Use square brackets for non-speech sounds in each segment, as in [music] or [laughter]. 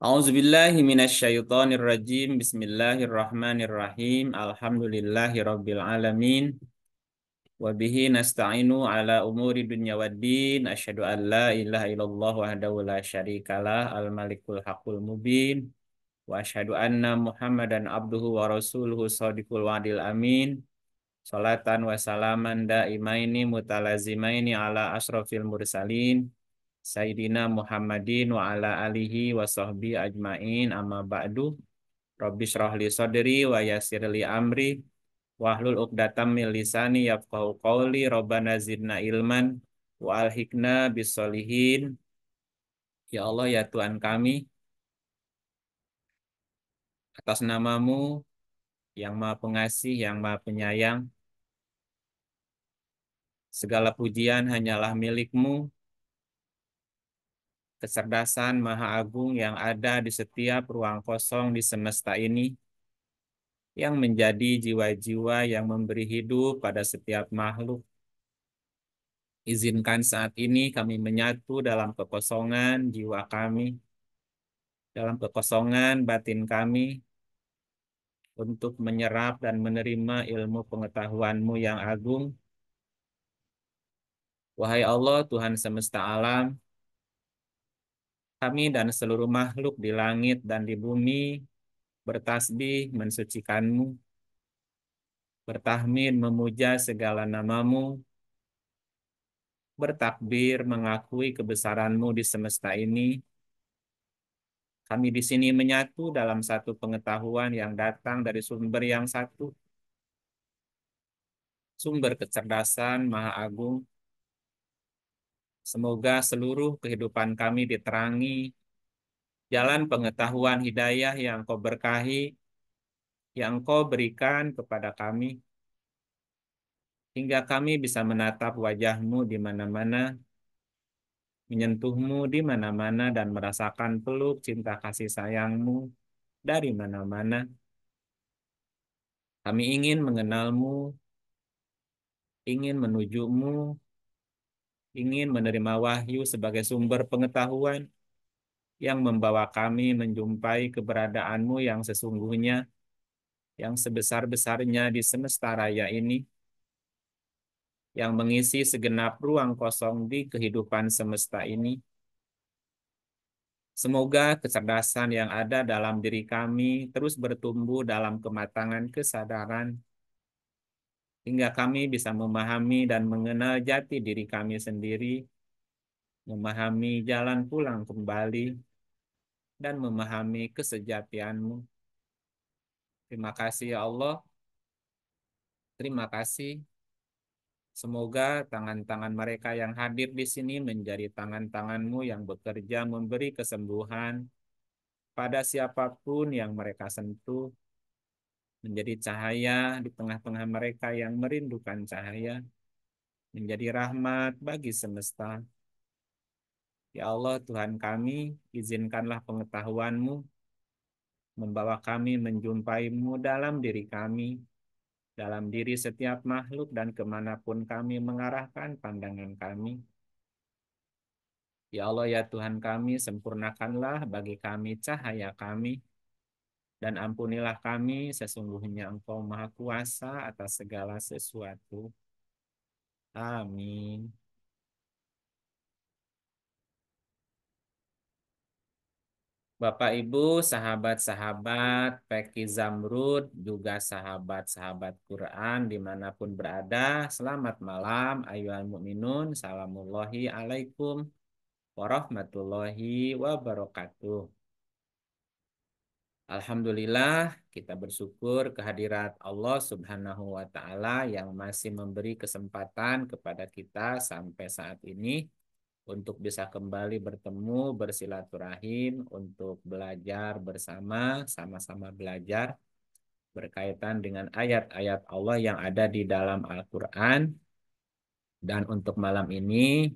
A'udzubillahi minasyaitonir rajim. Bismillahirrahmanirrahim. Alhamdulillahirabbil alamin. Wa bihi nasta'inu ala umuri dunya waddin. Asyhadu an la ilaha illallah wahdahu la syarikalah al-malikul haqqul mubin. Wa asyhadu anna Muhammadan abduhu wa rasuluhu shadiqul wa'dil amin. Salatan wa salaman da'imaini mutalazimaini ala asrofil mursalin Sayyidina Muhammadin wa ala alihi wa sahbihi ajmain amma ba'du Rabbi syrah li sadri wa yassir li amri wahlul uqdatam min lisani yafqahu qawli rabbana zidna ilman wa alhikna bisolihin Ya Allah ya Tuhan kami atas namamu yang maha pengasih, yang maha penyayang. Segala pujian hanyalah milikmu, kecerdasan Maha Agung yang ada di setiap ruang kosong di semesta ini, yang menjadi jiwa-jiwa yang memberi hidup pada setiap makhluk. Izinkan saat ini kami menyatu dalam kekosongan jiwa kami, dalam kekosongan batin kami, untuk menyerap dan menerima ilmu pengetahuanMu yang agung. Wahai Allah, Tuhan semesta alam, kami dan seluruh makhluk di langit dan di bumi bertasbih mensucikanmu, bertahmin memuja segala namamu, bertakbir mengakui kebesaranmu di semesta ini. Kami di sini menyatu dalam satu pengetahuan yang datang dari sumber yang satu, sumber kecerdasan Maha Agung, Semoga seluruh kehidupan kami diterangi jalan pengetahuan hidayah yang Kau berkahi, yang Kau berikan kepada kami, hingga kami bisa menatap wajahmu di mana-mana, menyentuhmu di mana-mana, dan merasakan peluk cinta kasih sayangmu dari mana-mana. Kami ingin mengenalmu, ingin menujumu, ingin menerima wahyu sebagai sumber pengetahuan yang membawa kami menjumpai keberadaanmu yang sesungguhnya, yang sebesar-besarnya di semesta raya ini, yang mengisi segenap ruang kosong di kehidupan semesta ini. Semoga kecerdasan yang ada dalam diri kami terus bertumbuh dalam kematangan kesadaran hingga kami bisa memahami dan mengenal jati diri kami sendiri, memahami jalan pulang kembali, dan memahami kesejatianmu. Terima kasih ya Allah. Terima kasih. Semoga tangan-tangan mereka yang hadir di sini menjadi tangan-tanganmu yang bekerja memberi kesembuhan pada siapapun yang mereka sentuh menjadi cahaya di tengah-tengah mereka yang merindukan cahaya, menjadi rahmat bagi semesta. Ya Allah Tuhan kami, izinkanlah pengetahuanmu membawa kami menjumpaimu dalam diri kami, dalam diri setiap makhluk dan kemanapun kami mengarahkan pandangan kami. Ya Allah ya Tuhan kami, sempurnakanlah bagi kami cahaya kami, dan ampunilah kami sesungguhnya Engkau Maha Kuasa atas segala sesuatu. Amin. Bapak Ibu, sahabat-sahabat Peki Zamrud, juga sahabat-sahabat Quran dimanapun berada, selamat malam ayuhan mu'minun, salamullahi alaikum warahmatullahi wabarakatuh. Alhamdulillah kita bersyukur kehadirat Allah Subhanahu wa taala yang masih memberi kesempatan kepada kita sampai saat ini untuk bisa kembali bertemu bersilaturahim untuk belajar bersama sama-sama belajar berkaitan dengan ayat-ayat Allah yang ada di dalam Al-Qur'an dan untuk malam ini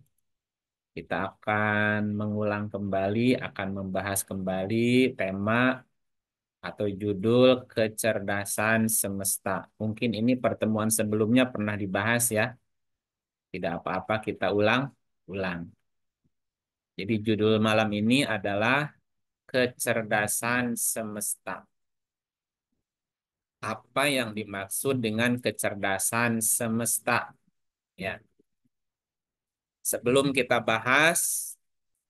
kita akan mengulang kembali akan membahas kembali tema atau judul kecerdasan semesta. Mungkin ini pertemuan sebelumnya pernah dibahas ya. Tidak apa-apa kita ulang-ulang. Jadi judul malam ini adalah kecerdasan semesta. Apa yang dimaksud dengan kecerdasan semesta? Ya. Sebelum kita bahas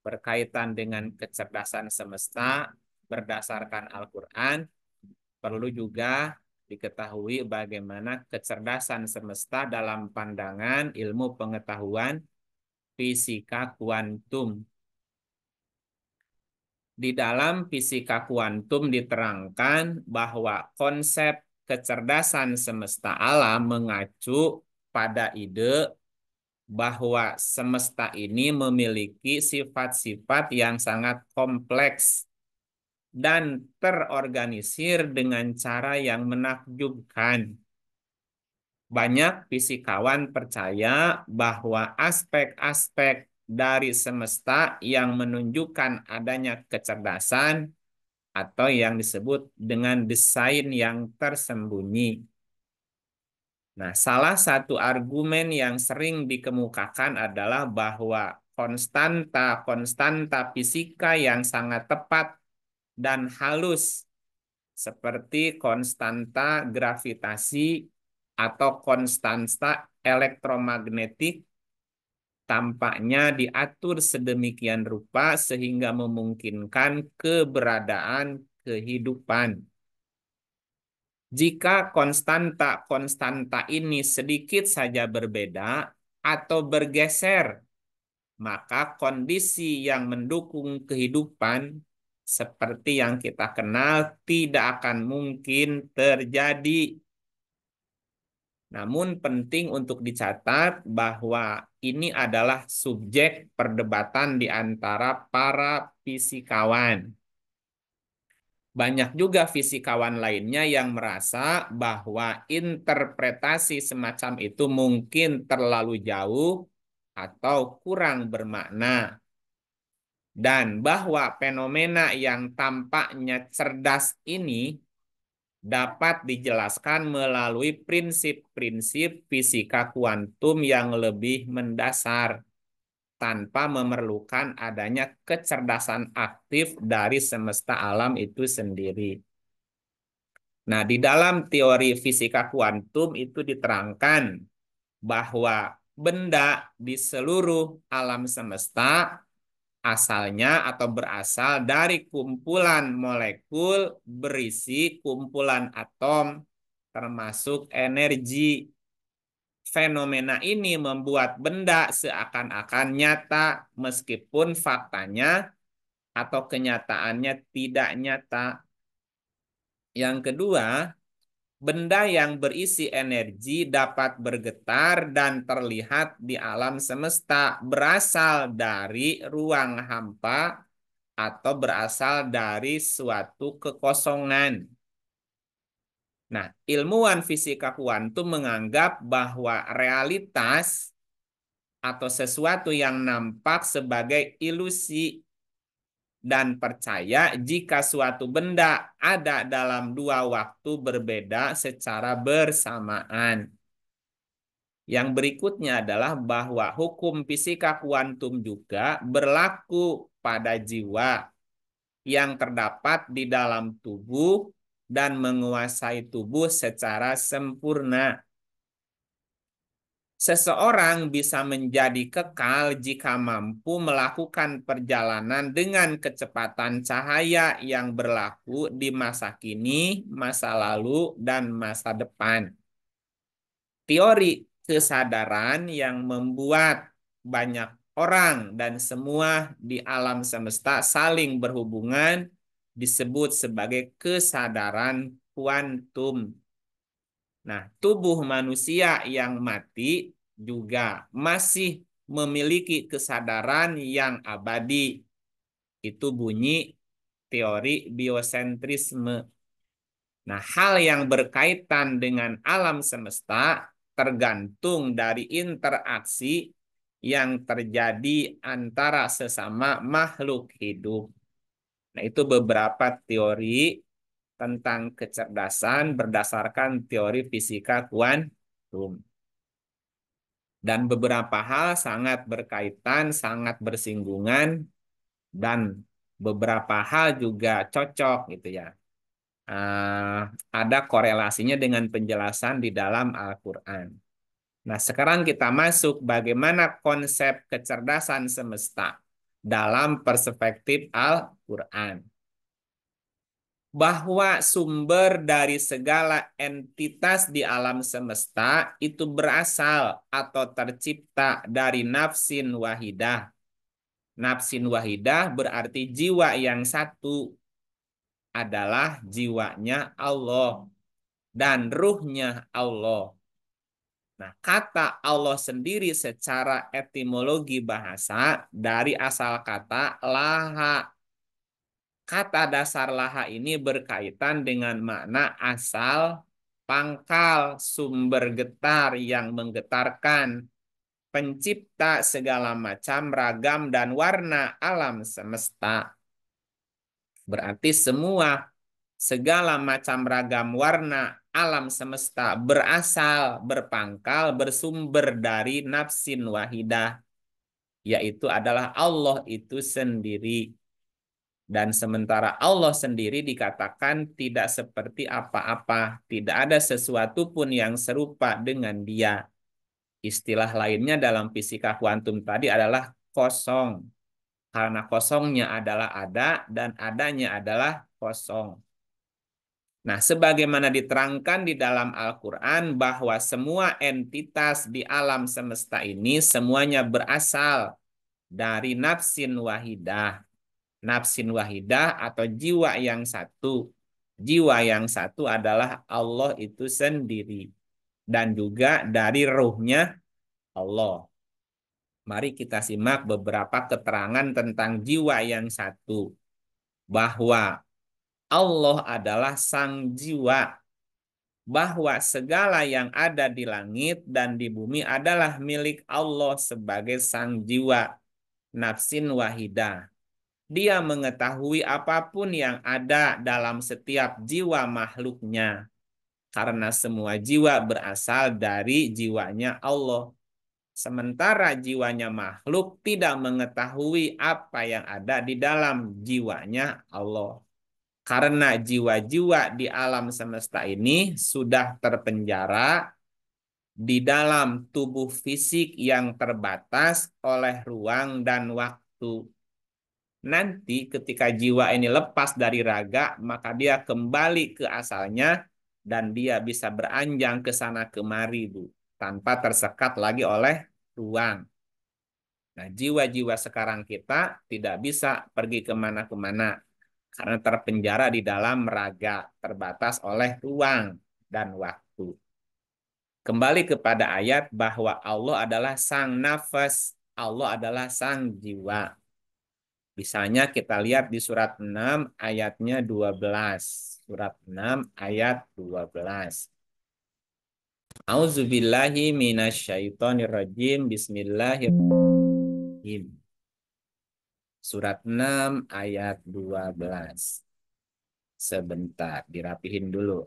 berkaitan dengan kecerdasan semesta, berdasarkan Al-Quran, perlu juga diketahui bagaimana kecerdasan semesta dalam pandangan ilmu pengetahuan fisika kuantum. Di dalam fisika kuantum diterangkan bahwa konsep kecerdasan semesta alam mengacu pada ide bahwa semesta ini memiliki sifat-sifat yang sangat kompleks dan terorganisir dengan cara yang menakjubkan. Banyak fisikawan percaya bahwa aspek-aspek dari semesta yang menunjukkan adanya kecerdasan atau yang disebut dengan desain yang tersembunyi. Nah, salah satu argumen yang sering dikemukakan adalah bahwa konstanta-konstanta fisika yang sangat tepat dan halus seperti konstanta gravitasi atau konstanta elektromagnetik tampaknya diatur sedemikian rupa sehingga memungkinkan keberadaan kehidupan. Jika konstanta-konstanta ini sedikit saja berbeda atau bergeser, maka kondisi yang mendukung kehidupan seperti yang kita kenal tidak akan mungkin terjadi. Namun penting untuk dicatat bahwa ini adalah subjek perdebatan di antara para fisikawan. Banyak juga fisikawan lainnya yang merasa bahwa interpretasi semacam itu mungkin terlalu jauh atau kurang bermakna dan bahwa fenomena yang tampaknya cerdas ini dapat dijelaskan melalui prinsip-prinsip fisika kuantum yang lebih mendasar tanpa memerlukan adanya kecerdasan aktif dari semesta alam itu sendiri. Nah, di dalam teori fisika kuantum itu diterangkan bahwa benda di seluruh alam semesta asalnya atau berasal dari kumpulan molekul berisi kumpulan atom termasuk energi. Fenomena ini membuat benda seakan-akan nyata meskipun faktanya atau kenyataannya tidak nyata. Yang kedua, benda yang berisi energi dapat bergetar dan terlihat di alam semesta berasal dari ruang hampa atau berasal dari suatu kekosongan. Nah, ilmuwan fisika kuantum menganggap bahwa realitas atau sesuatu yang nampak sebagai ilusi dan percaya jika suatu benda ada dalam dua waktu berbeda secara bersamaan. Yang berikutnya adalah bahwa hukum fisika kuantum juga berlaku pada jiwa yang terdapat di dalam tubuh dan menguasai tubuh secara sempurna. Seseorang bisa menjadi kekal jika mampu melakukan perjalanan dengan kecepatan cahaya yang berlaku di masa kini, masa lalu, dan masa depan. Teori kesadaran yang membuat banyak orang dan semua di alam semesta saling berhubungan disebut sebagai kesadaran kuantum Nah, tubuh manusia yang mati juga masih memiliki kesadaran yang abadi. Itu bunyi teori biosentrisme. Nah, hal yang berkaitan dengan alam semesta tergantung dari interaksi yang terjadi antara sesama makhluk hidup. Nah, itu beberapa teori tentang kecerdasan berdasarkan teori fisika kuantum. Dan beberapa hal sangat berkaitan, sangat bersinggungan, dan beberapa hal juga cocok gitu ya. Uh, ada korelasinya dengan penjelasan di dalam Al-Quran. Nah sekarang kita masuk bagaimana konsep kecerdasan semesta dalam perspektif Al-Quran bahwa sumber dari segala entitas di alam semesta itu berasal atau tercipta dari nafsin wahidah. Nafsin wahidah berarti jiwa yang satu adalah jiwanya Allah dan ruhnya Allah. Nah, kata Allah sendiri secara etimologi bahasa dari asal kata laha kata dasar laha ini berkaitan dengan makna asal pangkal sumber getar yang menggetarkan pencipta segala macam ragam dan warna alam semesta. Berarti semua segala macam ragam warna alam semesta berasal, berpangkal, bersumber dari nafsin wahidah, yaitu adalah Allah itu sendiri. Dan sementara Allah sendiri dikatakan tidak seperti apa-apa, tidak ada sesuatu pun yang serupa dengan Dia. Istilah lainnya dalam fisika kuantum tadi adalah kosong. Karena kosongnya adalah ada dan adanya adalah kosong. Nah, sebagaimana diterangkan di dalam Al-Qur'an bahwa semua entitas di alam semesta ini semuanya berasal dari nafsin wahidah nafsin wahidah atau jiwa yang satu. Jiwa yang satu adalah Allah itu sendiri dan juga dari ruhnya Allah. Mari kita simak beberapa keterangan tentang jiwa yang satu bahwa Allah adalah sang jiwa bahwa segala yang ada di langit dan di bumi adalah milik Allah sebagai sang jiwa nafsin wahidah dia mengetahui apapun yang ada dalam setiap jiwa makhluknya. Karena semua jiwa berasal dari jiwanya Allah. Sementara jiwanya makhluk tidak mengetahui apa yang ada di dalam jiwanya Allah. Karena jiwa-jiwa di alam semesta ini sudah terpenjara di dalam tubuh fisik yang terbatas oleh ruang dan waktu nanti ketika jiwa ini lepas dari raga, maka dia kembali ke asalnya dan dia bisa beranjang ke sana kemari, Bu, tanpa tersekat lagi oleh ruang. Nah, jiwa-jiwa sekarang kita tidak bisa pergi kemana-kemana karena terpenjara di dalam raga, terbatas oleh ruang dan waktu. Kembali kepada ayat bahwa Allah adalah sang nafas, Allah adalah sang jiwa Misalnya kita lihat di surat 6 ayatnya 12. Surat 6 ayat 12. Auzubillahi minasyaitonirrajim. Bismillahirrahmanirrahim. Surat 6 ayat 12. Sebentar, dirapihin dulu.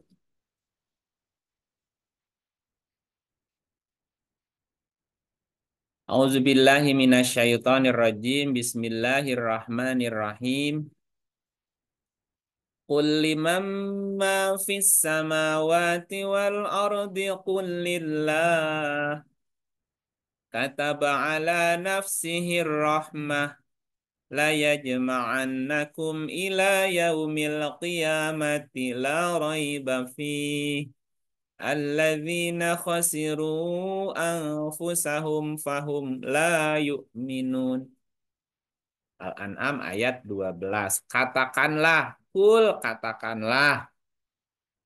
A'udzubillahi minasyaitonirrajim. Bismillahirrahmanirrahim. Qul liman ma fis samawati wal ardi qul lillah. Kataba ala nafsihi rahmah. La yajma'annakum ila yaumil qiyamati la raiba fih alladzina khasiru anfusahum fahum la yuminun. Al-An'am ayat 12 Katakanlah Kul katakanlah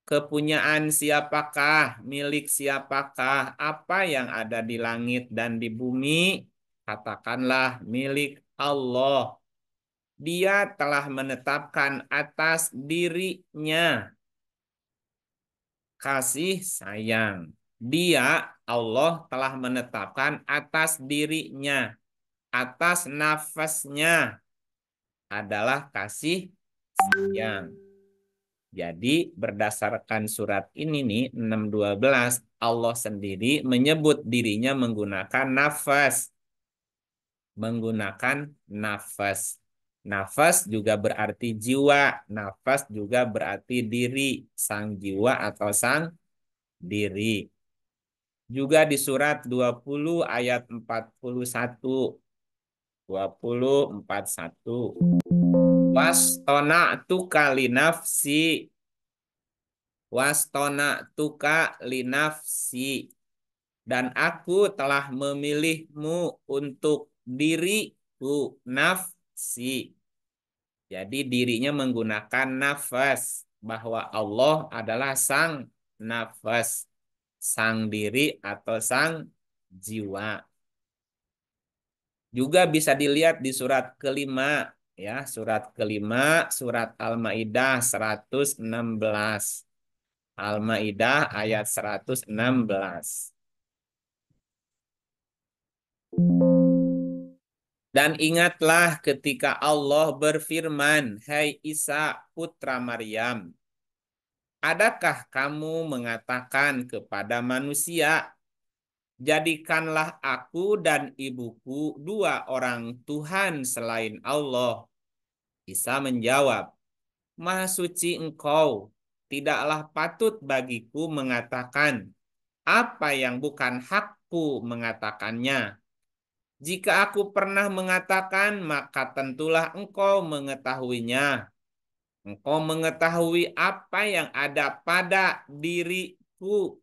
Kepunyaan siapakah Milik siapakah Apa yang ada di langit dan di bumi Katakanlah milik Allah Dia telah menetapkan atas dirinya kasih sayang. Dia Allah telah menetapkan atas dirinya, atas nafasnya adalah kasih sayang. Jadi berdasarkan surat ini nih 612 Allah sendiri menyebut dirinya menggunakan nafas. Menggunakan nafas. Nafas juga berarti jiwa, nafas juga berarti diri, sang jiwa atau sang diri. Juga di surat 20 ayat 41. 20 41. tona tuka Was tona tuka linafsi. Dan aku telah memilihmu untuk diriku naf si Jadi dirinya menggunakan nafas bahwa Allah adalah sang nafas, sang diri atau sang jiwa. Juga bisa dilihat di surat kelima ya, surat kelima, surat Al-Maidah 116. Al-Maidah ayat 116. Thank you. Dan ingatlah ketika Allah berfirman, Hai hey Isa putra Maryam, adakah kamu mengatakan kepada manusia, jadikanlah aku dan ibuku dua orang Tuhan selain Allah? Isa menjawab, Maha suci engkau, tidaklah patut bagiku mengatakan apa yang bukan hakku mengatakannya jika aku pernah mengatakan, maka tentulah engkau mengetahuinya. Engkau mengetahui apa yang ada pada diriku,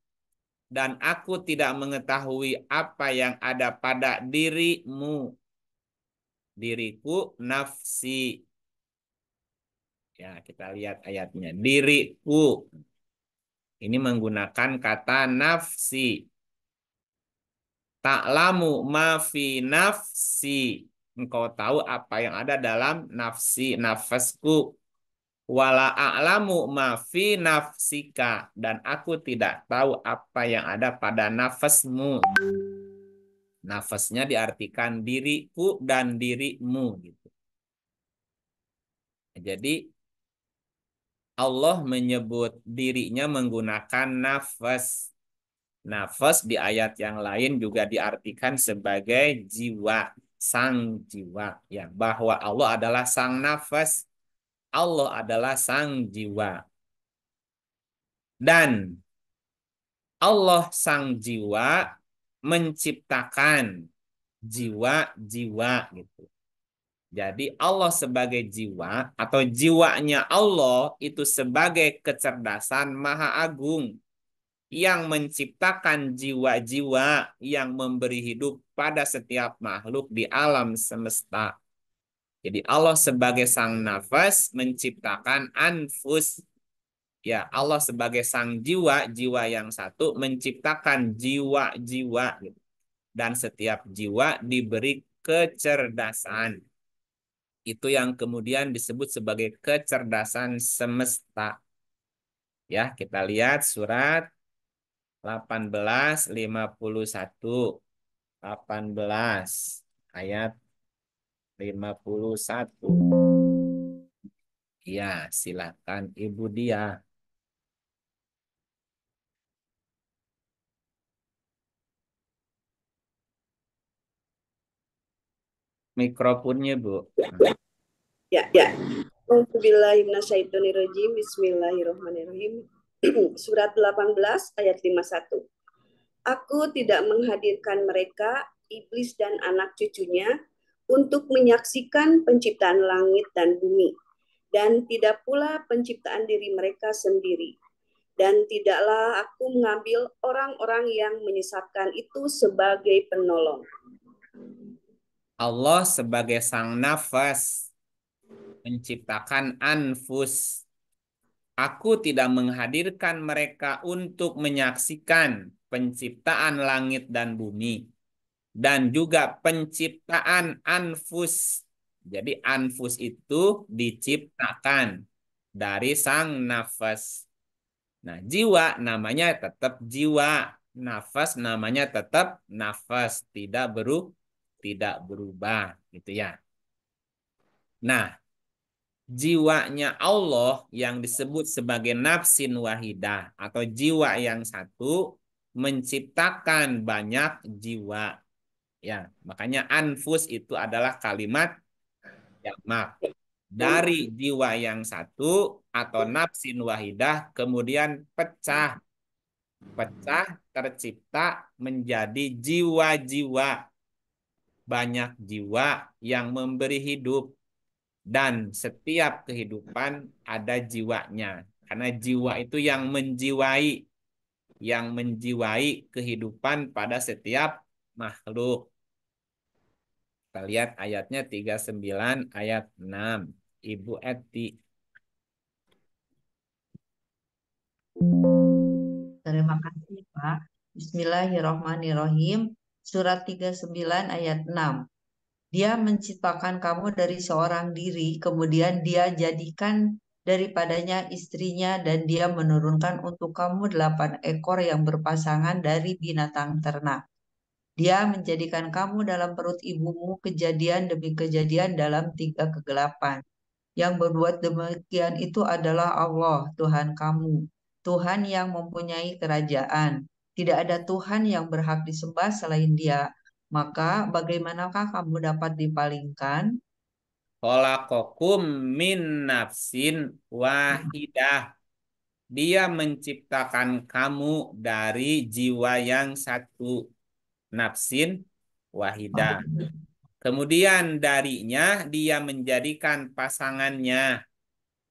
dan aku tidak mengetahui apa yang ada pada dirimu. Diriku nafsi. Ya, kita lihat ayatnya. Diriku. Ini menggunakan kata nafsi. Ta'lamu ma fi nafsi. Engkau tahu apa yang ada dalam nafsi, nafasku. Wala a'lamu ma fi nafsika. Dan aku tidak tahu apa yang ada pada nafasmu. Nafasnya diartikan diriku dan dirimu. gitu. Jadi Allah menyebut dirinya menggunakan nafas Nafas di ayat yang lain juga diartikan sebagai jiwa, sang jiwa. Ya, bahwa Allah adalah sang nafas, Allah adalah sang jiwa. Dan Allah sang jiwa menciptakan jiwa-jiwa gitu. Jadi Allah sebagai jiwa atau jiwanya Allah itu sebagai kecerdasan maha agung yang menciptakan jiwa-jiwa yang memberi hidup pada setiap makhluk di alam semesta. Jadi Allah sebagai sang nafas menciptakan anfus. Ya, Allah sebagai sang jiwa, jiwa yang satu menciptakan jiwa-jiwa dan setiap jiwa diberi kecerdasan. Itu yang kemudian disebut sebagai kecerdasan semesta. Ya, kita lihat surat 1851. 18 ayat 51. Ya, silakan Ibu Dia. Mikrofonnya, Bu. Ya, ya. Bismillahirrahmanirrahim. [clears throat] surat 18 ayat 51. Aku tidak menghadirkan mereka, iblis dan anak cucunya, untuk menyaksikan penciptaan langit dan bumi, dan tidak pula penciptaan diri mereka sendiri. Dan tidaklah aku mengambil orang-orang yang menyesatkan itu sebagai penolong. Allah sebagai sang nafas menciptakan anfus Aku tidak menghadirkan mereka untuk menyaksikan penciptaan langit dan bumi dan juga penciptaan anfus. Jadi anfus itu diciptakan dari sang nafas. Nah, jiwa namanya tetap jiwa, nafas namanya tetap nafas, tidak berubah, tidak berubah gitu ya. Nah, jiwanya Allah yang disebut sebagai nafsin wahidah atau jiwa yang satu menciptakan banyak jiwa. Ya, makanya anfus itu adalah kalimat jamak. Dari jiwa yang satu atau nafsin wahidah kemudian pecah. Pecah tercipta menjadi jiwa-jiwa. Banyak jiwa yang memberi hidup dan setiap kehidupan ada jiwanya karena jiwa itu yang menjiwai yang menjiwai kehidupan pada setiap makhluk. Kita lihat ayatnya 39 ayat 6. Ibu Eti. Terima kasih Pak. Bismillahirrahmanirrahim. Surat 39 ayat 6. Dia menciptakan kamu dari seorang diri, kemudian dia jadikan daripadanya istrinya dan dia menurunkan untuk kamu delapan ekor yang berpasangan dari binatang ternak. Dia menjadikan kamu dalam perut ibumu kejadian demi kejadian dalam tiga kegelapan. Yang berbuat demikian itu adalah Allah, Tuhan kamu, Tuhan yang mempunyai kerajaan. Tidak ada Tuhan yang berhak disembah selain dia, maka bagaimanakah kamu dapat dipalingkan? Kolakokum min nafsin wahidah. Dia menciptakan kamu dari jiwa yang satu. Nafsin wahidah. Kemudian darinya dia menjadikan pasangannya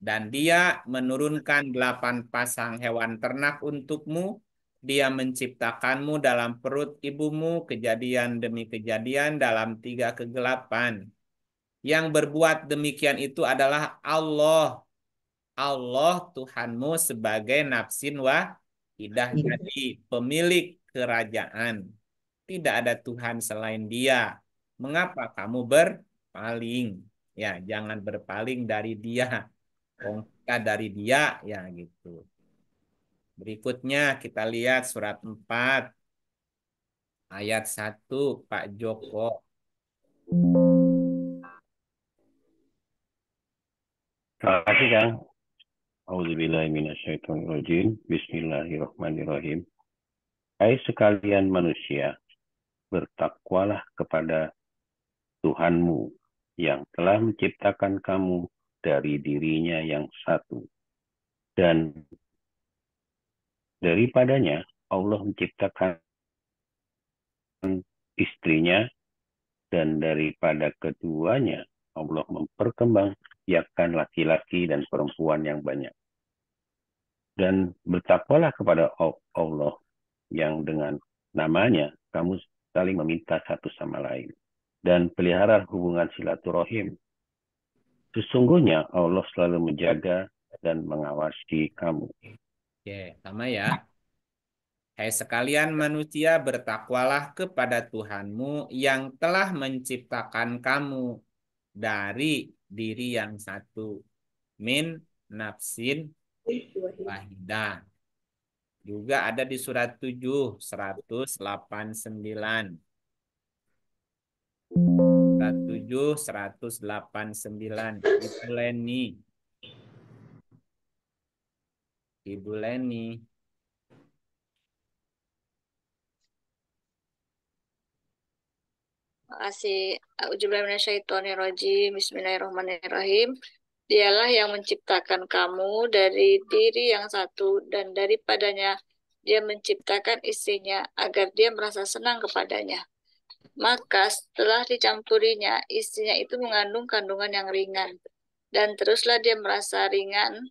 dan dia menurunkan delapan pasang hewan ternak untukmu dia menciptakanmu dalam perut ibumu, kejadian demi kejadian dalam tiga kegelapan. Yang berbuat demikian itu adalah Allah. Allah Tuhanmu sebagai nafsin tidak iya. Jadi pemilik kerajaan. Tidak ada Tuhan selain dia. Mengapa kamu berpaling? Ya, jangan berpaling dari dia. Kongka ya, dari dia, ya gitu. Berikutnya kita lihat surat 4 ayat 1 Pak Joko. Terima kasih Kang. Auzubillahiminasyaitonirrojim. Bismillahirrahmanirrahim. Hai sekalian manusia, bertakwalah kepada Tuhanmu yang telah menciptakan kamu dari dirinya yang satu dan Daripadanya Allah menciptakan istrinya dan daripada keduanya Allah memperkembangbiakan laki-laki dan perempuan yang banyak. Dan bertakwalah kepada Allah yang dengan namanya kamu saling meminta satu sama lain. Dan pelihara hubungan silaturahim. Sesungguhnya Allah selalu menjaga dan mengawasi kamu. Oke, sama ya. Hai sekalian manusia, bertakwalah kepada Tuhanmu yang telah menciptakan kamu dari diri yang satu. Min nafsin wahidah. Juga ada di surat 7, 189. Surat 7, 189. Itu Leni. Ibu Leni. Makasih. A'udzubillahiminasyaitonirrojim. Bismillahirrahmanirrahim. Dialah yang menciptakan kamu dari diri yang satu dan daripadanya dia menciptakan istrinya agar dia merasa senang kepadanya. Maka setelah dicampurinya, istrinya itu mengandung kandungan yang ringan. Dan teruslah dia merasa ringan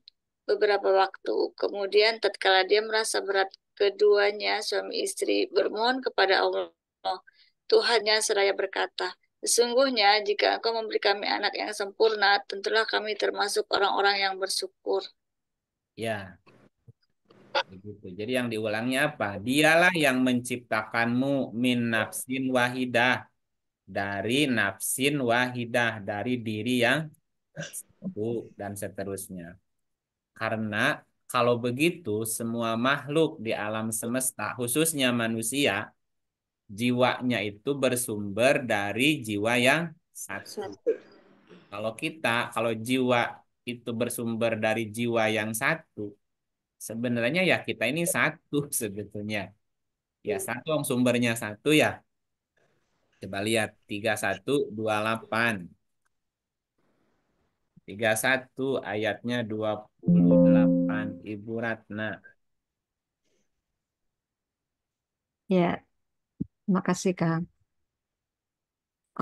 beberapa waktu. Kemudian tatkala dia merasa berat keduanya suami istri bermohon kepada Allah. Tuhannya seraya berkata, Sesungguhnya jika engkau memberi kami anak yang sempurna, tentulah kami termasuk orang-orang yang bersyukur. Ya. Begitu. Jadi yang diulangnya apa? Dialah yang menciptakanmu min nafsin wahidah. Dari nafsin wahidah, dari diri yang satu dan seterusnya. Karena kalau begitu semua makhluk di alam semesta khususnya manusia jiwanya itu bersumber dari jiwa yang satu. Kalau kita kalau jiwa itu bersumber dari jiwa yang satu sebenarnya ya kita ini satu [laughs] sebetulnya. Ya hmm. satu yang sumbernya satu ya. Coba lihat 3128. 31 ayatnya 28 Ibu Ratna. Ya. Terima kasih, Kang.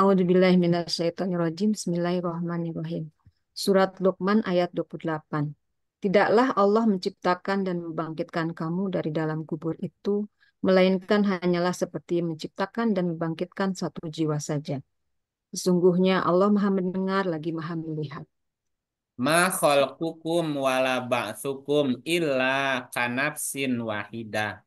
A'udzubillahi minasyaitonirrajim. Bismillahirrahmanirrahim. Surat Luqman ayat 28. Tidaklah Allah menciptakan dan membangkitkan kamu dari dalam kubur itu, melainkan hanyalah seperti menciptakan dan membangkitkan satu jiwa saja. Sesungguhnya Allah maha mendengar lagi maha melihat. Ma khalqukum wala ba'sukum illa kanafsin wahidah.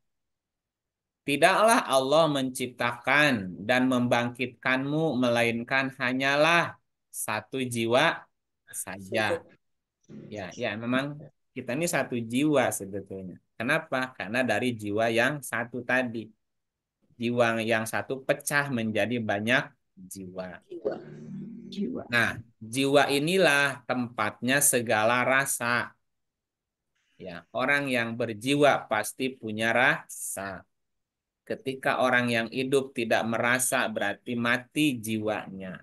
Tidaklah Allah menciptakan dan membangkitkanmu melainkan hanyalah satu jiwa saja. Ya, ya memang kita ini satu jiwa sebetulnya. Kenapa? Karena dari jiwa yang satu tadi. Jiwa yang satu pecah menjadi banyak jiwa. Jiwa. Nah, jiwa inilah tempatnya segala rasa. Ya, orang yang berjiwa pasti punya rasa. Ketika orang yang hidup tidak merasa berarti mati jiwanya.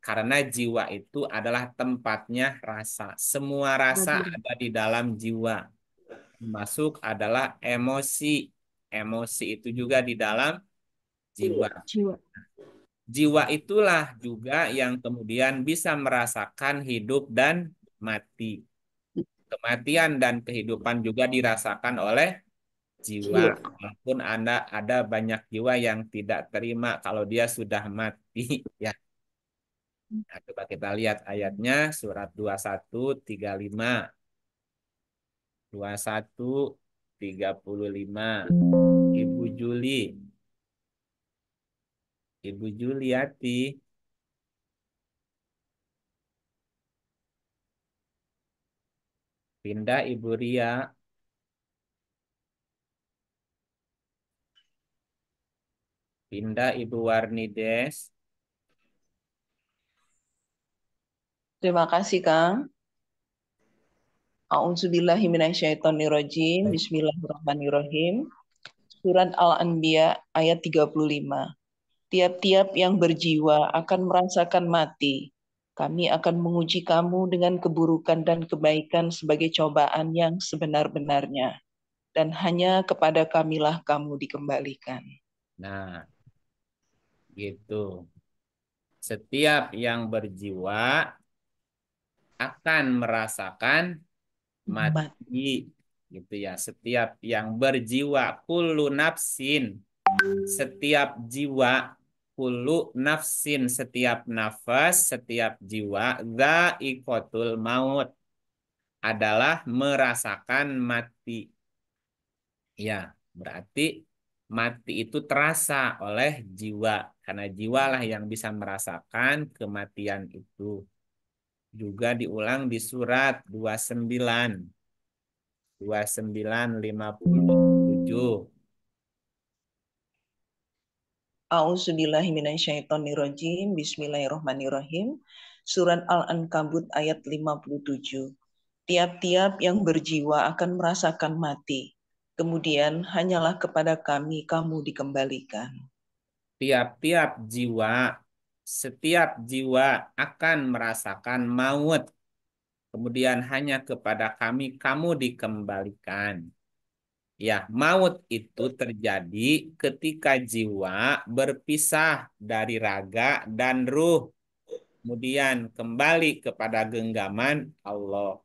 Karena jiwa itu adalah tempatnya rasa. Semua rasa Mati. ada di dalam jiwa. Masuk adalah emosi. Emosi itu juga di dalam jiwa. jiwa jiwa itulah juga yang kemudian bisa merasakan hidup dan mati. Kematian dan kehidupan juga dirasakan oleh jiwa. Iya. Walaupun Anda ada banyak jiwa yang tidak terima kalau dia sudah mati [laughs] ya. Nah, coba kita lihat ayatnya surat 2135. tiga puluh lima. Ibu Juli Ibu Juliati. Pindah Ibu Ria. Pindah Ibu Warnides. Terima kasih, Kang. A'udzubillahiminasyaitonirrojim. Bismillahirrahmanirrahim. Surat Al-Anbiya ayat 35 tiap-tiap yang berjiwa akan merasakan mati. Kami akan menguji kamu dengan keburukan dan kebaikan sebagai cobaan yang sebenar-benarnya. Dan hanya kepada kamilah kamu dikembalikan. Nah, gitu. Setiap yang berjiwa akan merasakan mati. mati. Gitu ya. Setiap yang berjiwa, kullu nafsin, setiap jiwa kulu nafsin setiap nafas, setiap jiwa ikutul maut adalah merasakan mati. Ya, berarti mati itu terasa oleh jiwa karena jiwalah yang bisa merasakan kematian itu. Juga diulang di surat 29 29 57 A'udzubillahiminasyaitonirrojim, bismillahirrohmanirrohim. Surat Al-Ankabut ayat 57. Tiap-tiap yang berjiwa akan merasakan mati. Kemudian hanyalah kepada kami kamu dikembalikan. Tiap-tiap jiwa, setiap jiwa akan merasakan maut. Kemudian hanya kepada kami kamu dikembalikan. Ya, maut itu terjadi ketika jiwa berpisah dari raga dan ruh. Kemudian kembali kepada genggaman Allah.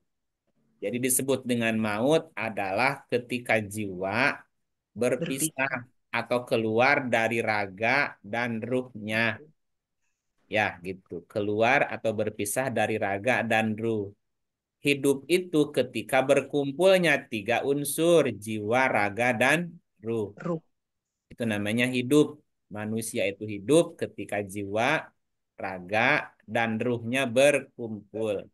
Jadi disebut dengan maut adalah ketika jiwa berpisah atau keluar dari raga dan ruhnya. Ya, gitu. Keluar atau berpisah dari raga dan ruh hidup itu ketika berkumpulnya tiga unsur jiwa, raga, dan ruh. ruh. Itu namanya hidup. Manusia itu hidup ketika jiwa, raga, dan ruhnya berkumpul.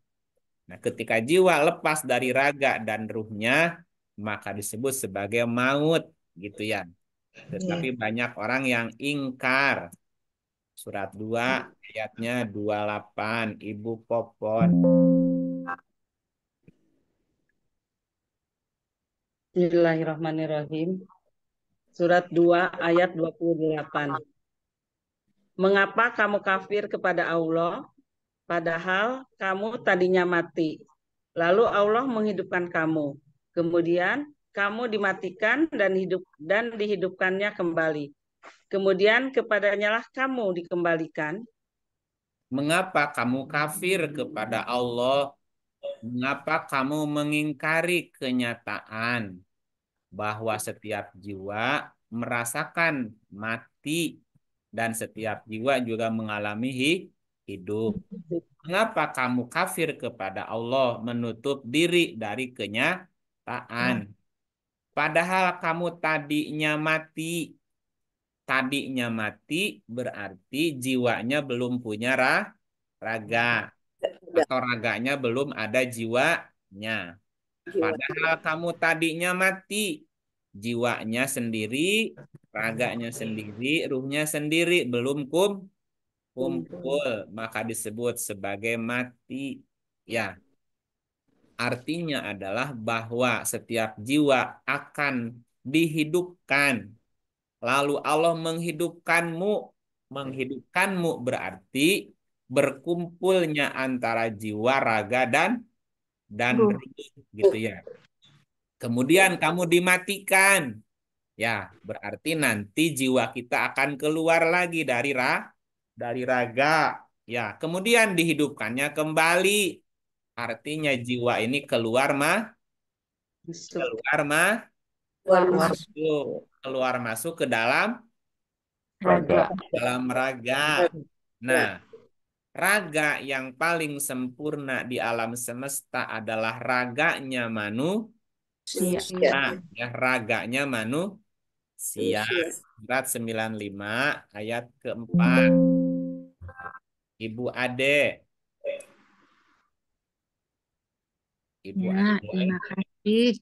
Nah, ketika jiwa lepas dari raga dan ruhnya, maka disebut sebagai maut, gitu ya. Tetapi yeah. banyak orang yang ingkar. Surat 2 ayatnya 28, Ibu Popon. Bismillahirrahmanirrahim. Surat 2 ayat 28. Mengapa kamu kafir kepada Allah padahal kamu tadinya mati? Lalu Allah menghidupkan kamu. Kemudian kamu dimatikan dan hidup dan dihidupkannya kembali. Kemudian kepadanya lah kamu dikembalikan. Mengapa kamu kafir kepada Allah Mengapa kamu mengingkari kenyataan bahwa setiap jiwa merasakan mati dan setiap jiwa juga mengalami hidup? Mengapa kamu kafir kepada Allah menutup diri dari kenyataan? Padahal kamu tadinya mati. Tadinya mati berarti jiwanya belum punya raga atau raganya belum ada jiwanya. Padahal kamu tadinya mati, jiwanya sendiri, raganya sendiri, ruhnya sendiri, belum kum kumpul, maka disebut sebagai mati. Ya. Artinya adalah bahwa setiap jiwa akan dihidupkan. Lalu Allah menghidupkanmu, menghidupkanmu berarti berkumpulnya antara jiwa, raga dan dan ruh gitu ya. Kemudian kamu dimatikan. Ya, berarti nanti jiwa kita akan keluar lagi dari ra dari raga. Ya, kemudian dihidupkannya kembali. Artinya jiwa ini keluar mah keluar mah keluar masuk keluar masuk ke dalam raga. dalam raga. Nah, raga yang paling sempurna di alam semesta adalah raganya manusia. Iya. Iya. Nah, ya, raganya manusia. Iya. Surat 95 ayat keempat. Ibu Ade. Ibu ya, Ade. Terima kasih.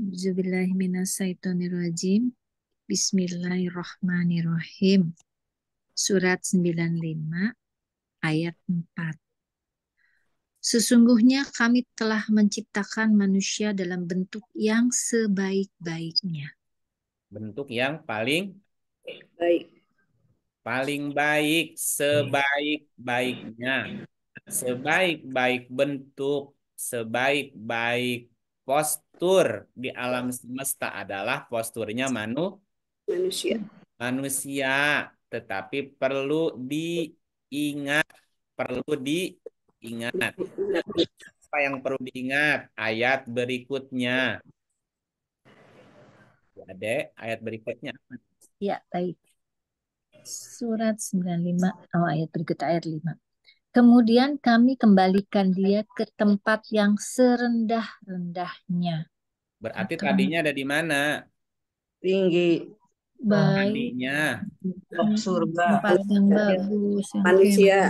Bismillahirrahmanirrahim. Bismillahirrahmanirrahim. Surat 95 ayat 4. Sesungguhnya kami telah menciptakan manusia dalam bentuk yang sebaik-baiknya. Bentuk yang paling baik. Paling baik, sebaik-baiknya. Sebaik-baik bentuk, sebaik-baik postur di alam semesta adalah posturnya manu manusia. Manusia tetapi perlu diingat, perlu diingat. Apa yang perlu diingat? Ayat berikutnya. ada ayat berikutnya. Ya, baik. Surat 95, oh ayat berikut ayat 5. Kemudian kami kembalikan dia ke tempat yang serendah-rendahnya. Berarti tadinya ada di mana? Tinggi baik hmm, surga tempat yang bagus yang manusia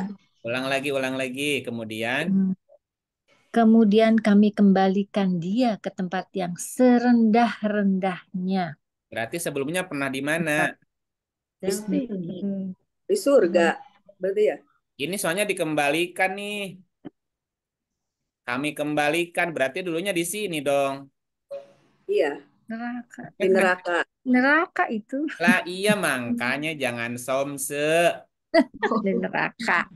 ulang lagi ulang lagi kemudian hmm. kemudian kami kembalikan dia ke tempat yang serendah rendahnya berarti sebelumnya pernah di mana di, di surga berarti ya ini soalnya dikembalikan nih kami kembalikan berarti dulunya di sini dong iya neraka di neraka neraka itu. Lah [laughs] iya makanya jangan somse. neraka.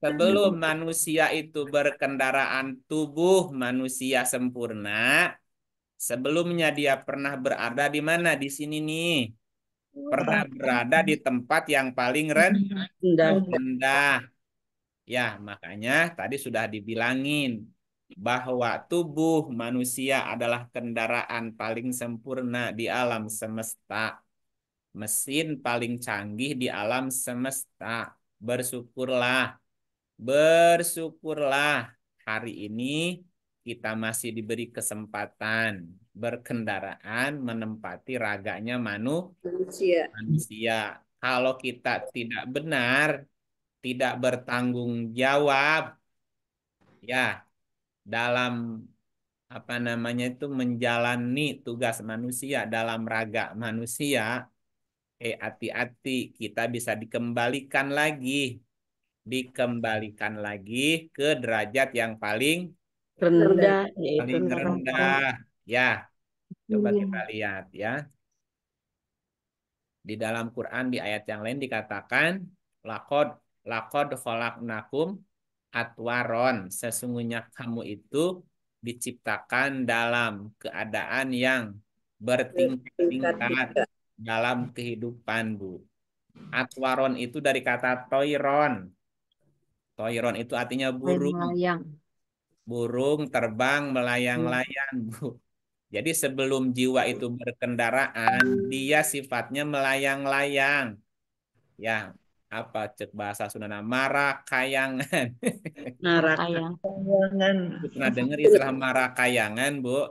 Sebelum manusia itu berkendaraan tubuh manusia sempurna, sebelumnya dia pernah berada di mana? Di sini nih. Pernah berada di tempat yang paling rendah. rendah. Ya, makanya tadi sudah dibilangin bahwa tubuh manusia adalah kendaraan paling sempurna di alam semesta. Mesin paling canggih di alam semesta. Bersyukurlah. Bersyukurlah hari ini kita masih diberi kesempatan berkendaraan menempati raganya manu manusia. manusia. Kalau kita tidak benar, tidak bertanggung jawab, ya dalam apa namanya itu menjalani tugas manusia dalam raga manusia eh hati-hati kita bisa dikembalikan lagi dikembalikan lagi ke derajat yang paling rendah paling rendah, rendah. ya coba iya. kita lihat ya di dalam Quran di ayat yang lain dikatakan lakod lakod kholaknakum atwaron, sesungguhnya kamu itu diciptakan dalam keadaan yang bertingkat-tingkat dalam kehidupan, Bu. Atwaron itu dari kata toiron. Toiron itu artinya burung. Melayang. Burung terbang melayang-layang, Bu. Jadi sebelum jiwa itu berkendaraan, dia sifatnya melayang-layang. Ya, apa cek bahasa Sunda [laughs] marakayangan. Marakayangan. Pernah dengar istilah kayangan Bu?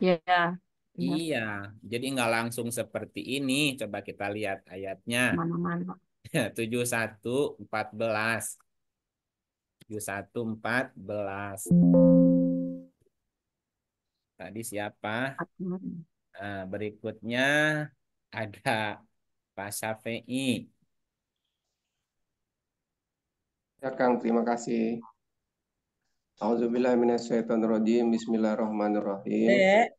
Iya. Yeah. Iya, jadi nggak langsung seperti ini. Coba kita lihat ayatnya. [laughs] tujuh empat belas tujuh satu empat belas Tadi siapa? Nah, berikutnya ada Pak Syafi'i. Ya Kang, terima kasih. Auzubillahiminasyaitonirrojim, bismillahirrahmanirrahim. Iya.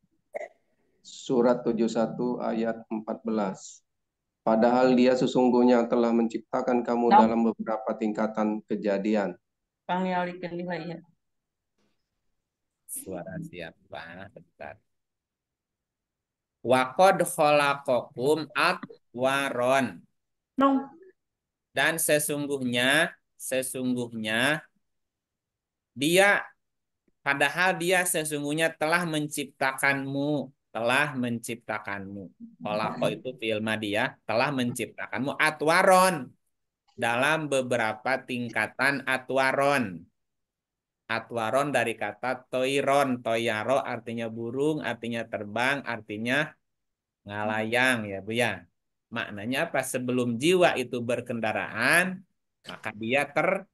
Surat 71 ayat 14. Padahal dia sesungguhnya telah menciptakan kamu nah. dalam beberapa tingkatan kejadian. Ya, ya, ya. Suara siapa? Bentar. Wakod kholakokum atwaron. No. Dan sesungguhnya sesungguhnya dia padahal dia sesungguhnya telah menciptakanmu telah menciptakanmu. Kolako hmm. itu filma dia telah menciptakanmu atwaron dalam beberapa tingkatan atwaron. Atwaron dari kata toiron, toyaro artinya burung, artinya terbang, artinya ngalayang ya Bu ya. Maknanya apa? Sebelum jiwa itu berkendaraan, maka dia ter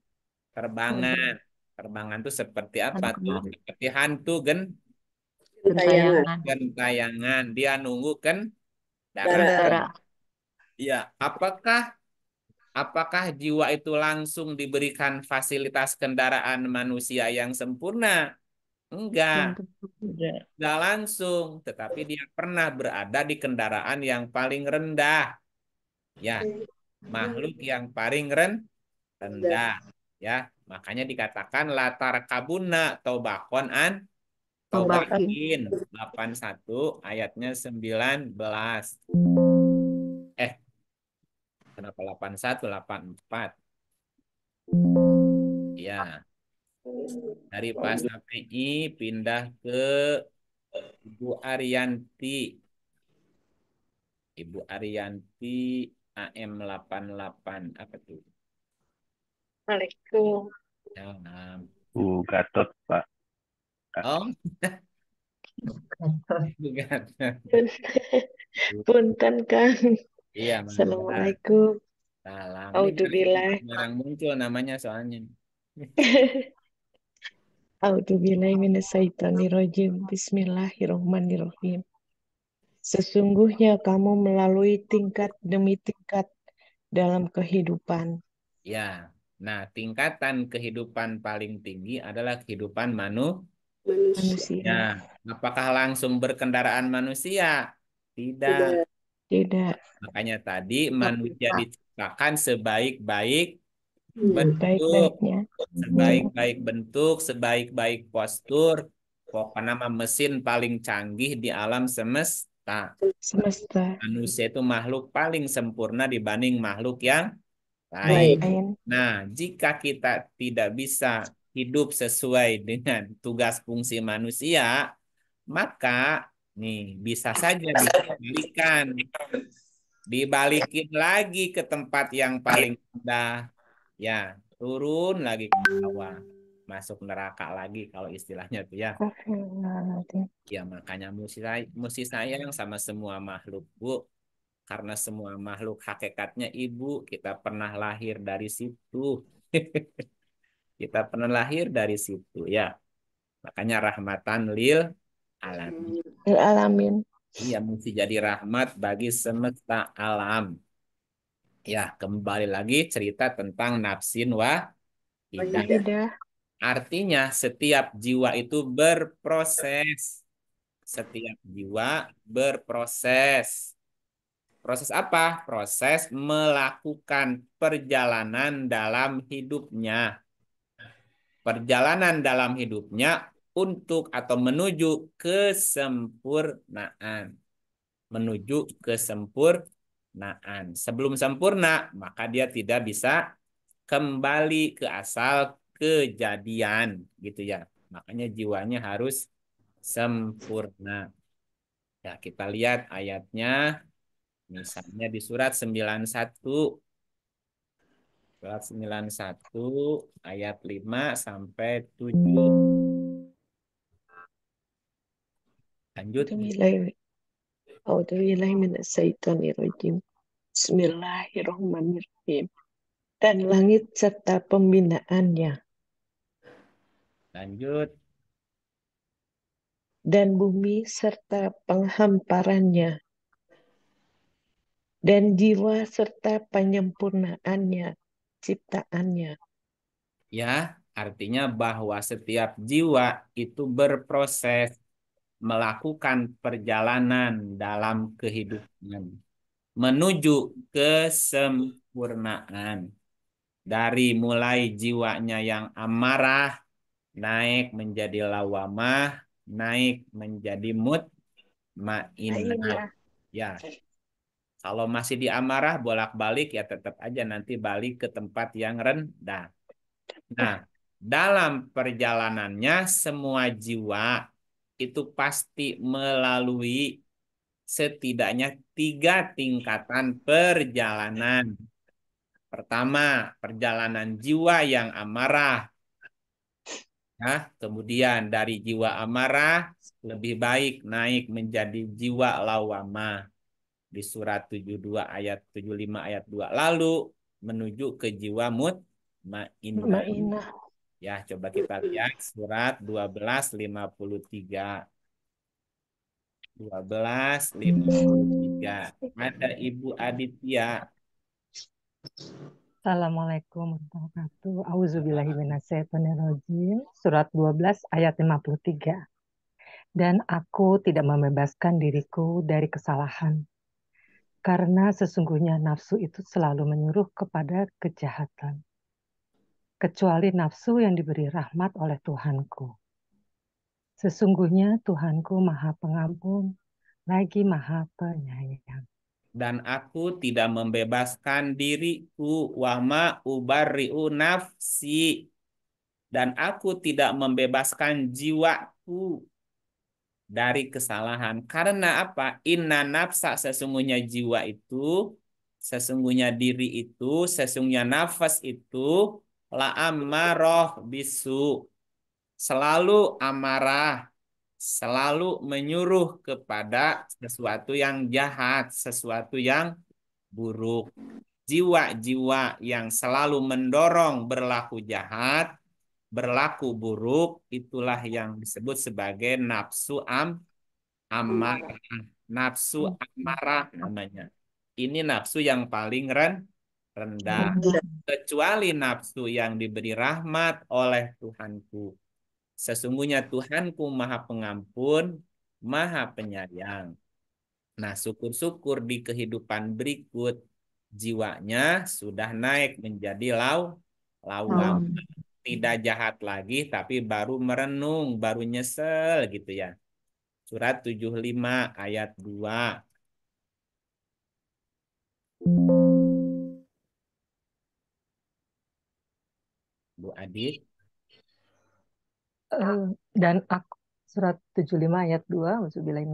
terbangan. Terbangan itu seperti apa tuh? Seperti hantu gen gentayangan. Gentayangan. Dia nunggu kan darah. Ya, apakah apakah jiwa itu langsung diberikan fasilitas kendaraan manusia yang sempurna? Enggak. Enggak langsung, tetapi dia pernah berada di kendaraan yang paling rendah. Ya, iya. makhluk yang paling rendah rendah ya makanya dikatakan latar kabuna tobakon an tobakin 81 ayatnya 19 eh kenapa 81 84 ya dari pas PI pindah ke Ibu Arianti Ibu Arianti AM88 apa tuh Assalamualaikum. Bu uh, Gatot, Pak. Oh. Bu [laughs] Gatot. Punten, Kang. Iya, Mas. Assalamualaikum. Salam. Alhamdulillah. Jarang muncul namanya soalnya. Auzubillahi [laughs] minasyaitonirrajim. bismillahirrohmanirrohim. Sesungguhnya kamu melalui tingkat demi tingkat dalam kehidupan. Ya. Nah, tingkatan kehidupan paling tinggi adalah kehidupan manu manusia. Nah, apakah langsung berkendaraan manusia? Tidak. Tidak. Makanya tadi Tidak. manusia diciptakan sebaik-baik hmm. bentuk, sebaik-baik bentuk, sebaik-baik postur. Pokoknya nama mesin paling canggih di alam semesta. Semesta. Manusia itu makhluk paling sempurna dibanding makhluk yang Baik. Nah, jika kita tidak bisa hidup sesuai dengan tugas fungsi manusia, maka nih bisa saja dibalikan. Dibalikin lagi ke tempat yang paling rendah. Ya, turun lagi ke bawah. Masuk neraka lagi kalau istilahnya tuh ya. Ya, makanya mesti sayang sama semua makhluk, Bu karena semua makhluk hakikatnya ibu, kita pernah lahir dari situ. [laughs] kita pernah lahir dari situ ya. Makanya rahmatan lil alamin. Lil alamin. Iya, mesti jadi rahmat bagi semesta alam. Ya, kembali lagi cerita tentang nafsin wa Artinya setiap jiwa itu berproses. Setiap jiwa berproses Proses apa? Proses melakukan perjalanan dalam hidupnya. Perjalanan dalam hidupnya untuk atau menuju kesempurnaan. Menuju kesempurnaan. Sebelum sempurna, maka dia tidak bisa kembali ke asal kejadian gitu ya. Makanya jiwanya harus sempurna. Ya, kita lihat ayatnya Misalnya di surat 91 surat 91 ayat 5 sampai 7. Lanjut. Bismillahirrahmanirrahim. Dan langit serta pembinaannya. Lanjut. Dan bumi serta penghamparannya dan jiwa serta penyempurnaannya, ciptaannya. Ya, artinya bahwa setiap jiwa itu berproses melakukan perjalanan dalam kehidupan menuju kesempurnaan. Dari mulai jiwanya yang amarah naik menjadi lawamah, naik menjadi mut ma'inah. Ya, kalau masih di amarah bolak-balik ya tetap aja nanti balik ke tempat yang rendah. Nah, dalam perjalanannya semua jiwa itu pasti melalui setidaknya tiga tingkatan perjalanan. Pertama, perjalanan jiwa yang amarah. Nah, kemudian dari jiwa amarah lebih baik naik menjadi jiwa lawamah di surat 72 ayat 75 ayat 2 lalu menuju ke jiwa mut mutmainnah. Ya, coba kita lihat surat 1253. 1253. Ada Ibu Aditya. Assalamualaikum warahmatullahi wabarakatuh. Auzubillahi minasyaitonirrajim. Surat 12 ayat 53. Dan aku tidak membebaskan diriku dari kesalahan karena sesungguhnya nafsu itu selalu menyuruh kepada kejahatan, kecuali nafsu yang diberi rahmat oleh Tuhanku. Sesungguhnya Tuhanku Maha Pengampun, lagi Maha Penyayang. Dan aku tidak membebaskan diriku, wama ubariu nafsi. Dan aku tidak membebaskan jiwaku, dari kesalahan. Karena apa? Inna nafsa sesungguhnya jiwa itu, sesungguhnya diri itu, sesungguhnya nafas itu la maroh bisu. Selalu amarah, selalu menyuruh kepada sesuatu yang jahat, sesuatu yang buruk. Jiwa-jiwa yang selalu mendorong berlaku jahat berlaku buruk itulah yang disebut sebagai nafsu am amarah. Nafsu amarah namanya. Ini nafsu yang paling ren rendah. Kecuali nafsu yang diberi rahmat oleh Tuhanku. Sesungguhnya Tuhanku maha pengampun, maha penyayang. Nah syukur-syukur di kehidupan berikut jiwanya sudah naik menjadi lau lawang tidak jahat lagi tapi baru merenung, baru nyesel gitu ya. Surat 75 ayat 2. Bu Adit. Eh, dan aku surat 75 ayat 2 Maksudnya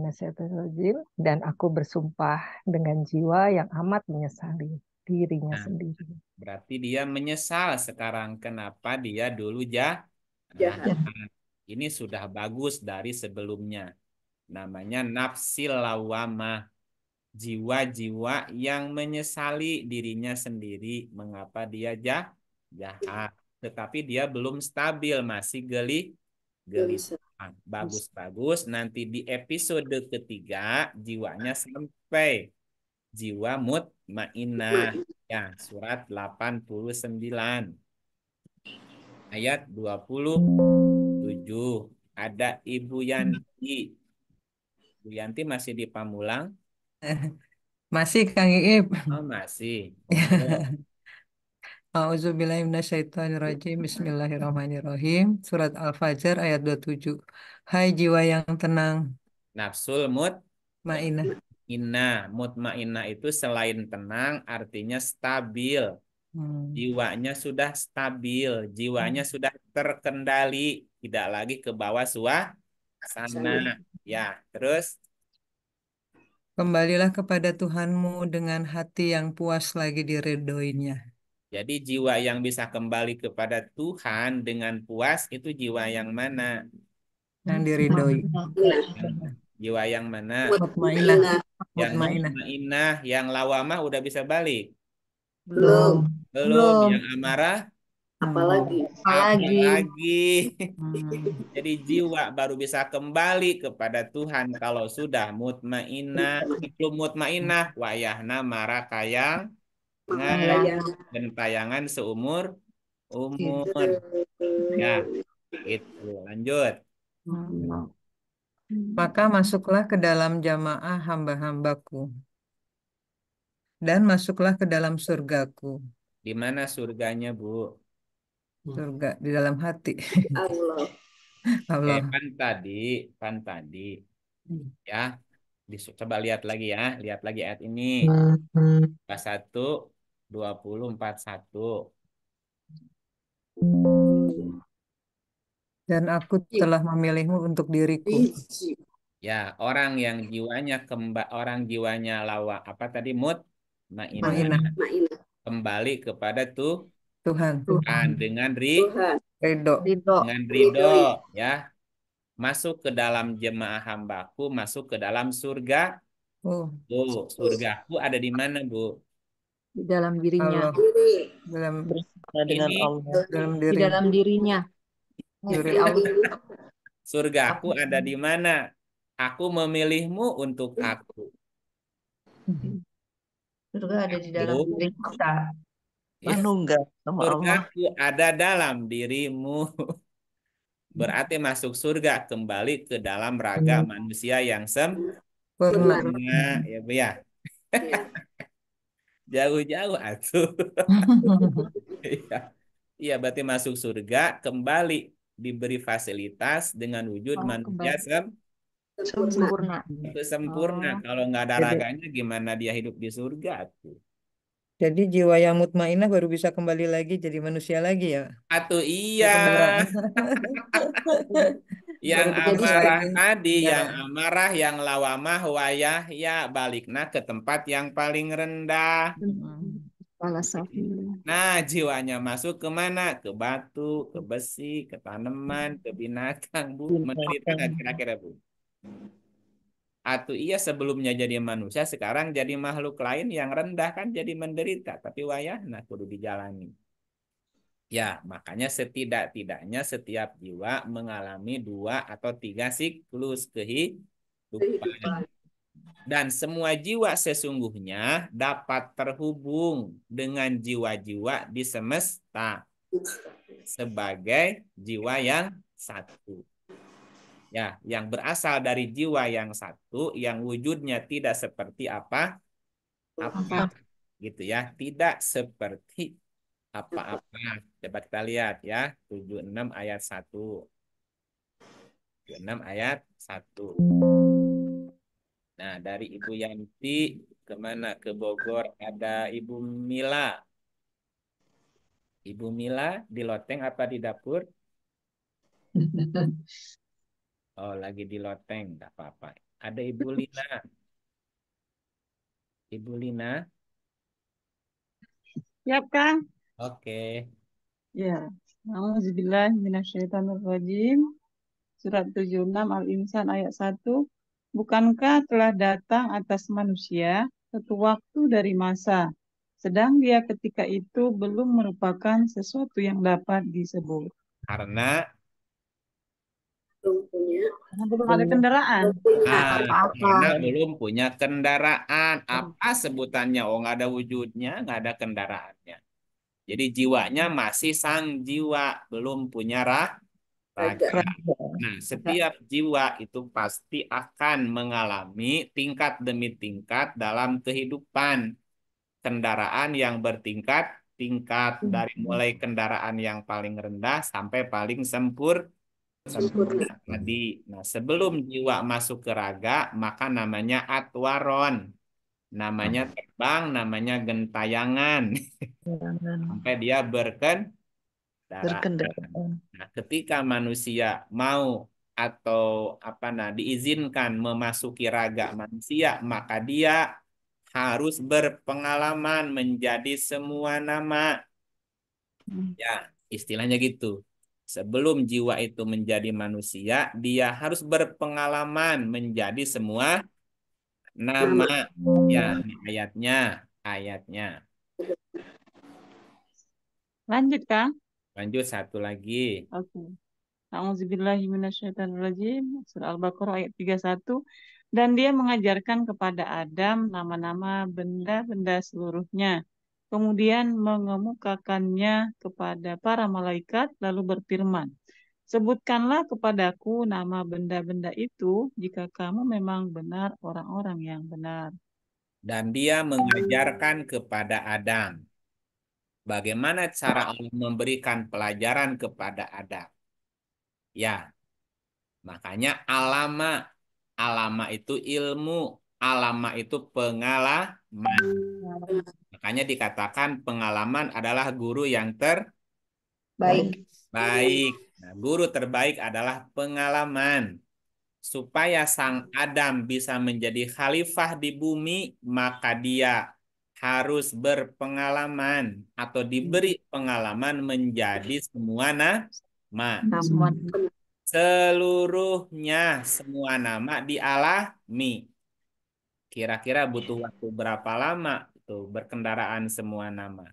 dan aku bersumpah dengan jiwa yang amat menyesali dirinya nah, sendiri. Berarti dia menyesal sekarang kenapa dia dulu jahat. Ya. jahat. Ini sudah bagus dari sebelumnya. Namanya nafsi lawamah. Jiwa-jiwa yang menyesali dirinya sendiri mengapa dia jah jahat. Tetapi dia belum stabil, masih geli geli. Nah, bagus-bagus nanti di episode ketiga jiwanya sampai jiwa mutmainah. Ya, surat 89 ayat 27. Ada Ibu Yanti. Ibu Yanti masih di Pamulang? [laughs] Masih Kang Iib. Oh, masih. [laughs] Bismillahirrahmanirrahim. Surat Al-Fajr ayat 27. Hai jiwa yang tenang. Nafsul mut. Ma'inah inna mutmainna itu selain tenang artinya stabil hmm. jiwanya sudah stabil jiwanya hmm. sudah terkendali tidak lagi ke bawah suasana ya terus Kembalilah kepada Tuhanmu dengan hati yang puas lagi diredoinya. Jadi jiwa yang bisa kembali kepada Tuhan dengan puas itu jiwa yang mana? Yang diridoi. Jiwa yang mana? Mutmainah yang mutmainah, yang lawamah udah bisa balik? Belum. Belum. Belum. Yang amarah? Apalagi? Apalagi. Apalagi. Hmm. Jadi jiwa baru bisa kembali kepada Tuhan kalau sudah mutmainah. belum mutmainah, wayahna marah kayang. dan tayangan seumur umur. Ya, itu lanjut. Hmm. Maka masuklah ke dalam jamaah hamba-hambaku dan masuklah ke dalam surgaku. Di mana surganya, Bu? Surga di dalam hati. Allah. [laughs] Allah. Okay, eh, pan tadi, pan tadi. Hmm. Ya. Coba lihat lagi ya, lihat lagi ayat ini. pas hmm. 21 satu dan aku iya. telah memilihmu untuk diriku. Ya, orang yang jiwanya kemba orang jiwanya lawa apa tadi mut maina. maina. Kembali kepada tuh Tuhan. Tuhan dengan ri Tuhan. Ridho. Dengan ridho ya. Masuk ke dalam jemaah hambaku, masuk ke dalam surga. Oh. Bu, surgaku ada di mana, Bu? Di dalam dirinya. Allah. Dalam bersama dengan Allah. Dalam diri. Di dalam dirinya Iya, iya, iya, surga aku ada di mana? Aku memilihmu untuk aku. Surga ada di dalam diri kita. surga ada dalam dirimu. [laughs] Berarti masuk surga kembali ke dalam raga hmm. manusia yang sempurna, ya Bu ya. [laughs] Jauh-jauh atuh. [laughs] Iya. Iya, berarti masuk surga kembali diberi fasilitas dengan wujud oh, manusia sem sempurna. Sempurna. Oh. Kalau nggak ada raganya gimana dia hidup di surga tuh. Jadi jiwa yang mutmainah baru bisa kembali lagi jadi manusia lagi ya? Atau iya. [laughs] yang amarah tadi, ya. yang amarah, yang lawamah, wayah, ya balikna ke tempat yang paling rendah. Hmm. Nah, jiwanya masuk ke mana? Ke batu, ke besi, ke tanaman, ke binatang, Bu. Menderita kira-kira, ya, Bu. Atau iya sebelumnya jadi manusia, sekarang jadi makhluk lain yang rendah kan jadi menderita. Tapi wayah, nah kudu dijalani. Ya, makanya setidak-tidaknya setiap jiwa mengalami dua atau tiga siklus kehidupan. kehidupan dan semua jiwa sesungguhnya dapat terhubung dengan jiwa-jiwa di semesta sebagai jiwa yang satu. Ya, yang berasal dari jiwa yang satu yang wujudnya tidak seperti apa apa gitu ya, tidak seperti apa-apa. Coba kita lihat ya, 76 ayat 1. 76 ayat 1. Nah, dari Ibu Yanti kemana? Ke Bogor ada Ibu Mila. Ibu Mila di loteng apa di dapur? [laughs] Oh, lagi di loteng, nggak apa-apa. Ada Ibu Lina. Ibu Lina. Siap, ya, Kang. Oke. Okay. Ya. Alhamdulillah, minasyaitanir rajim. Surat 76 Al-Insan ayat 1. Bukankah telah datang atas manusia satu waktu dari masa, sedang dia ketika itu belum merupakan sesuatu yang dapat disebut? Karena belum punya ada kendaraan ah, belum punya kendaraan apa sebutannya oh nggak ada wujudnya nggak ada kendaraannya jadi jiwanya masih sang jiwa belum punya rah raga. raga Nah, setiap jiwa itu pasti akan mengalami tingkat demi tingkat dalam kehidupan. Kendaraan yang bertingkat tingkat hmm. dari mulai kendaraan yang paling rendah sampai paling sempur sempurna tadi. Nah, sebelum jiwa masuk ke raga, maka namanya atwaron. Namanya hmm. terbang, namanya [laughs] gentayangan. Sampai dia berken berkendaraan. Nah, ketika manusia mau atau apa nah diizinkan memasuki raga manusia, maka dia harus berpengalaman menjadi semua nama. Hmm. Ya, istilahnya gitu. Sebelum jiwa itu menjadi manusia, dia harus berpengalaman menjadi semua nama. Ya, ayatnya, ayatnya. Lanjut, Kang. Lanjut satu lagi. Oke. Okay. A'udzubillahi minasyaitonirrajim. Surah Al-Baqarah ayat 31. Dan dia mengajarkan kepada Adam nama-nama benda-benda seluruhnya. Kemudian mengemukakannya kepada para malaikat lalu berfirman, Sebutkanlah kepadaku nama benda-benda itu jika kamu memang benar orang-orang yang benar. Dan dia mengajarkan kepada Adam Bagaimana cara Allah memberikan pelajaran kepada Adam? Ya, makanya alama. Alama itu ilmu. Alama itu pengalaman. Makanya dikatakan pengalaman adalah guru yang terbaik. Baik. Nah, guru terbaik adalah pengalaman. Supaya sang Adam bisa menjadi khalifah di bumi, maka dia harus berpengalaman atau diberi pengalaman menjadi semua nama. Seluruhnya semua nama dialami. Kira-kira butuh waktu berapa lama tuh berkendaraan semua nama?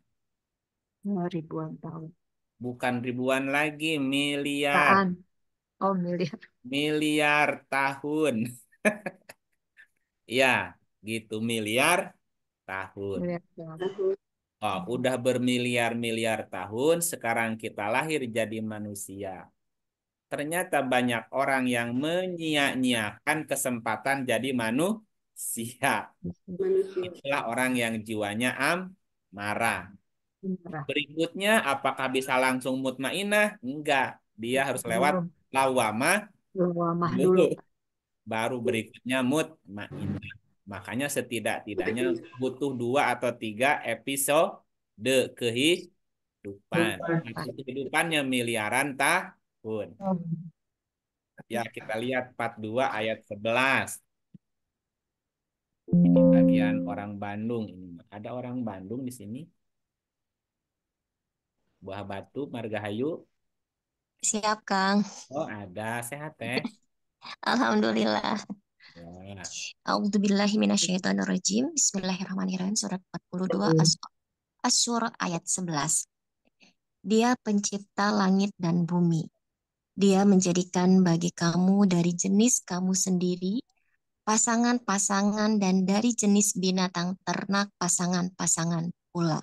Ribuan tahun. Bukan ribuan lagi, miliar. Taan. Oh, miliar. Miliar tahun. [laughs] ya, gitu miliar tahun. Oh, udah bermiliar-miliar tahun, sekarang kita lahir jadi manusia. Ternyata banyak orang yang menyia-nyiakan kesempatan jadi manusia. Itulah orang yang jiwanya am marah. Berikutnya, apakah bisa langsung mutmainah? Enggak. Dia harus lewat lawamah, lawamah dulu. Baru berikutnya mutmainah. Makanya setidak-tidaknya butuh dua atau tiga episode kehidupan. Kehidupannya miliaran tahun. Ya, kita lihat part 2 ayat 11. Ini bagian orang Bandung ini. Ada orang Bandung di sini? Buah Batu, Margahayu. Siap, Kang. Oh, ada. Sehat, ya? [laughs] Alhamdulillah. Ya. A'udzubillahi rajim. Bismillahirrahmanirrahim. Surat 42 Asyur ayat 11. Dia pencipta langit dan bumi. Dia menjadikan bagi kamu dari jenis kamu sendiri pasangan-pasangan dan dari jenis binatang ternak pasangan-pasangan pula.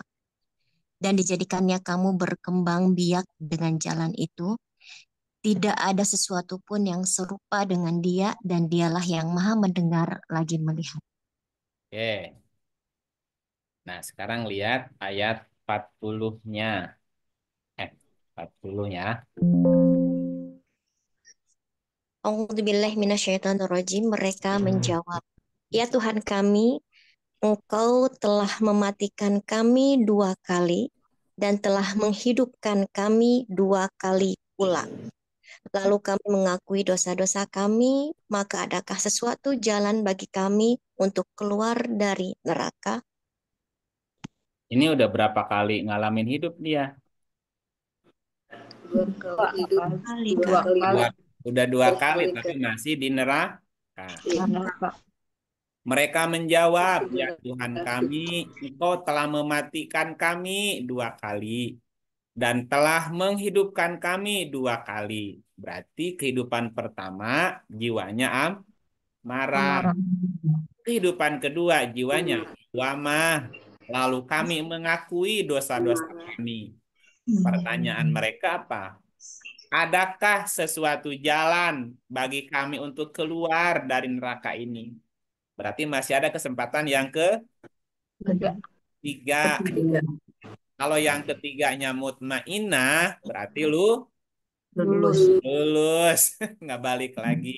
Dan dijadikannya kamu berkembang biak dengan jalan itu tidak ada sesuatu pun yang serupa dengan dia dan dialah yang maha mendengar lagi melihat. Oke. Nah, sekarang lihat ayat 40-nya. Eh, 40 ya. minasyaitan rojim, Mereka hmm. menjawab, "Ya Tuhan kami, Engkau telah mematikan kami dua kali dan telah menghidupkan kami dua kali pula lalu kami mengakui dosa-dosa kami, maka adakah sesuatu jalan bagi kami untuk keluar dari neraka? Ini udah berapa kali ngalamin hidup dia? Ya? Dua kali. Dua kali. Dua Dua, udah dua, kali, tapi masih di neraka. neraka. Iya. Mereka menjawab, iya. ya Tuhan kami, Engkau telah mematikan kami dua kali dan telah menghidupkan kami dua kali. Berarti kehidupan pertama jiwanya am marah. Kehidupan kedua jiwanya wama. Iya. Lalu kami mengakui dosa-dosa iya. kami. Iya. Pertanyaan mereka apa? Adakah sesuatu jalan bagi kami untuk keluar dari neraka ini? Berarti masih ada kesempatan yang ke tiga. Kalau yang ketiganya mutmainah, berarti lu lulus lulus [laughs] nggak balik hmm. lagi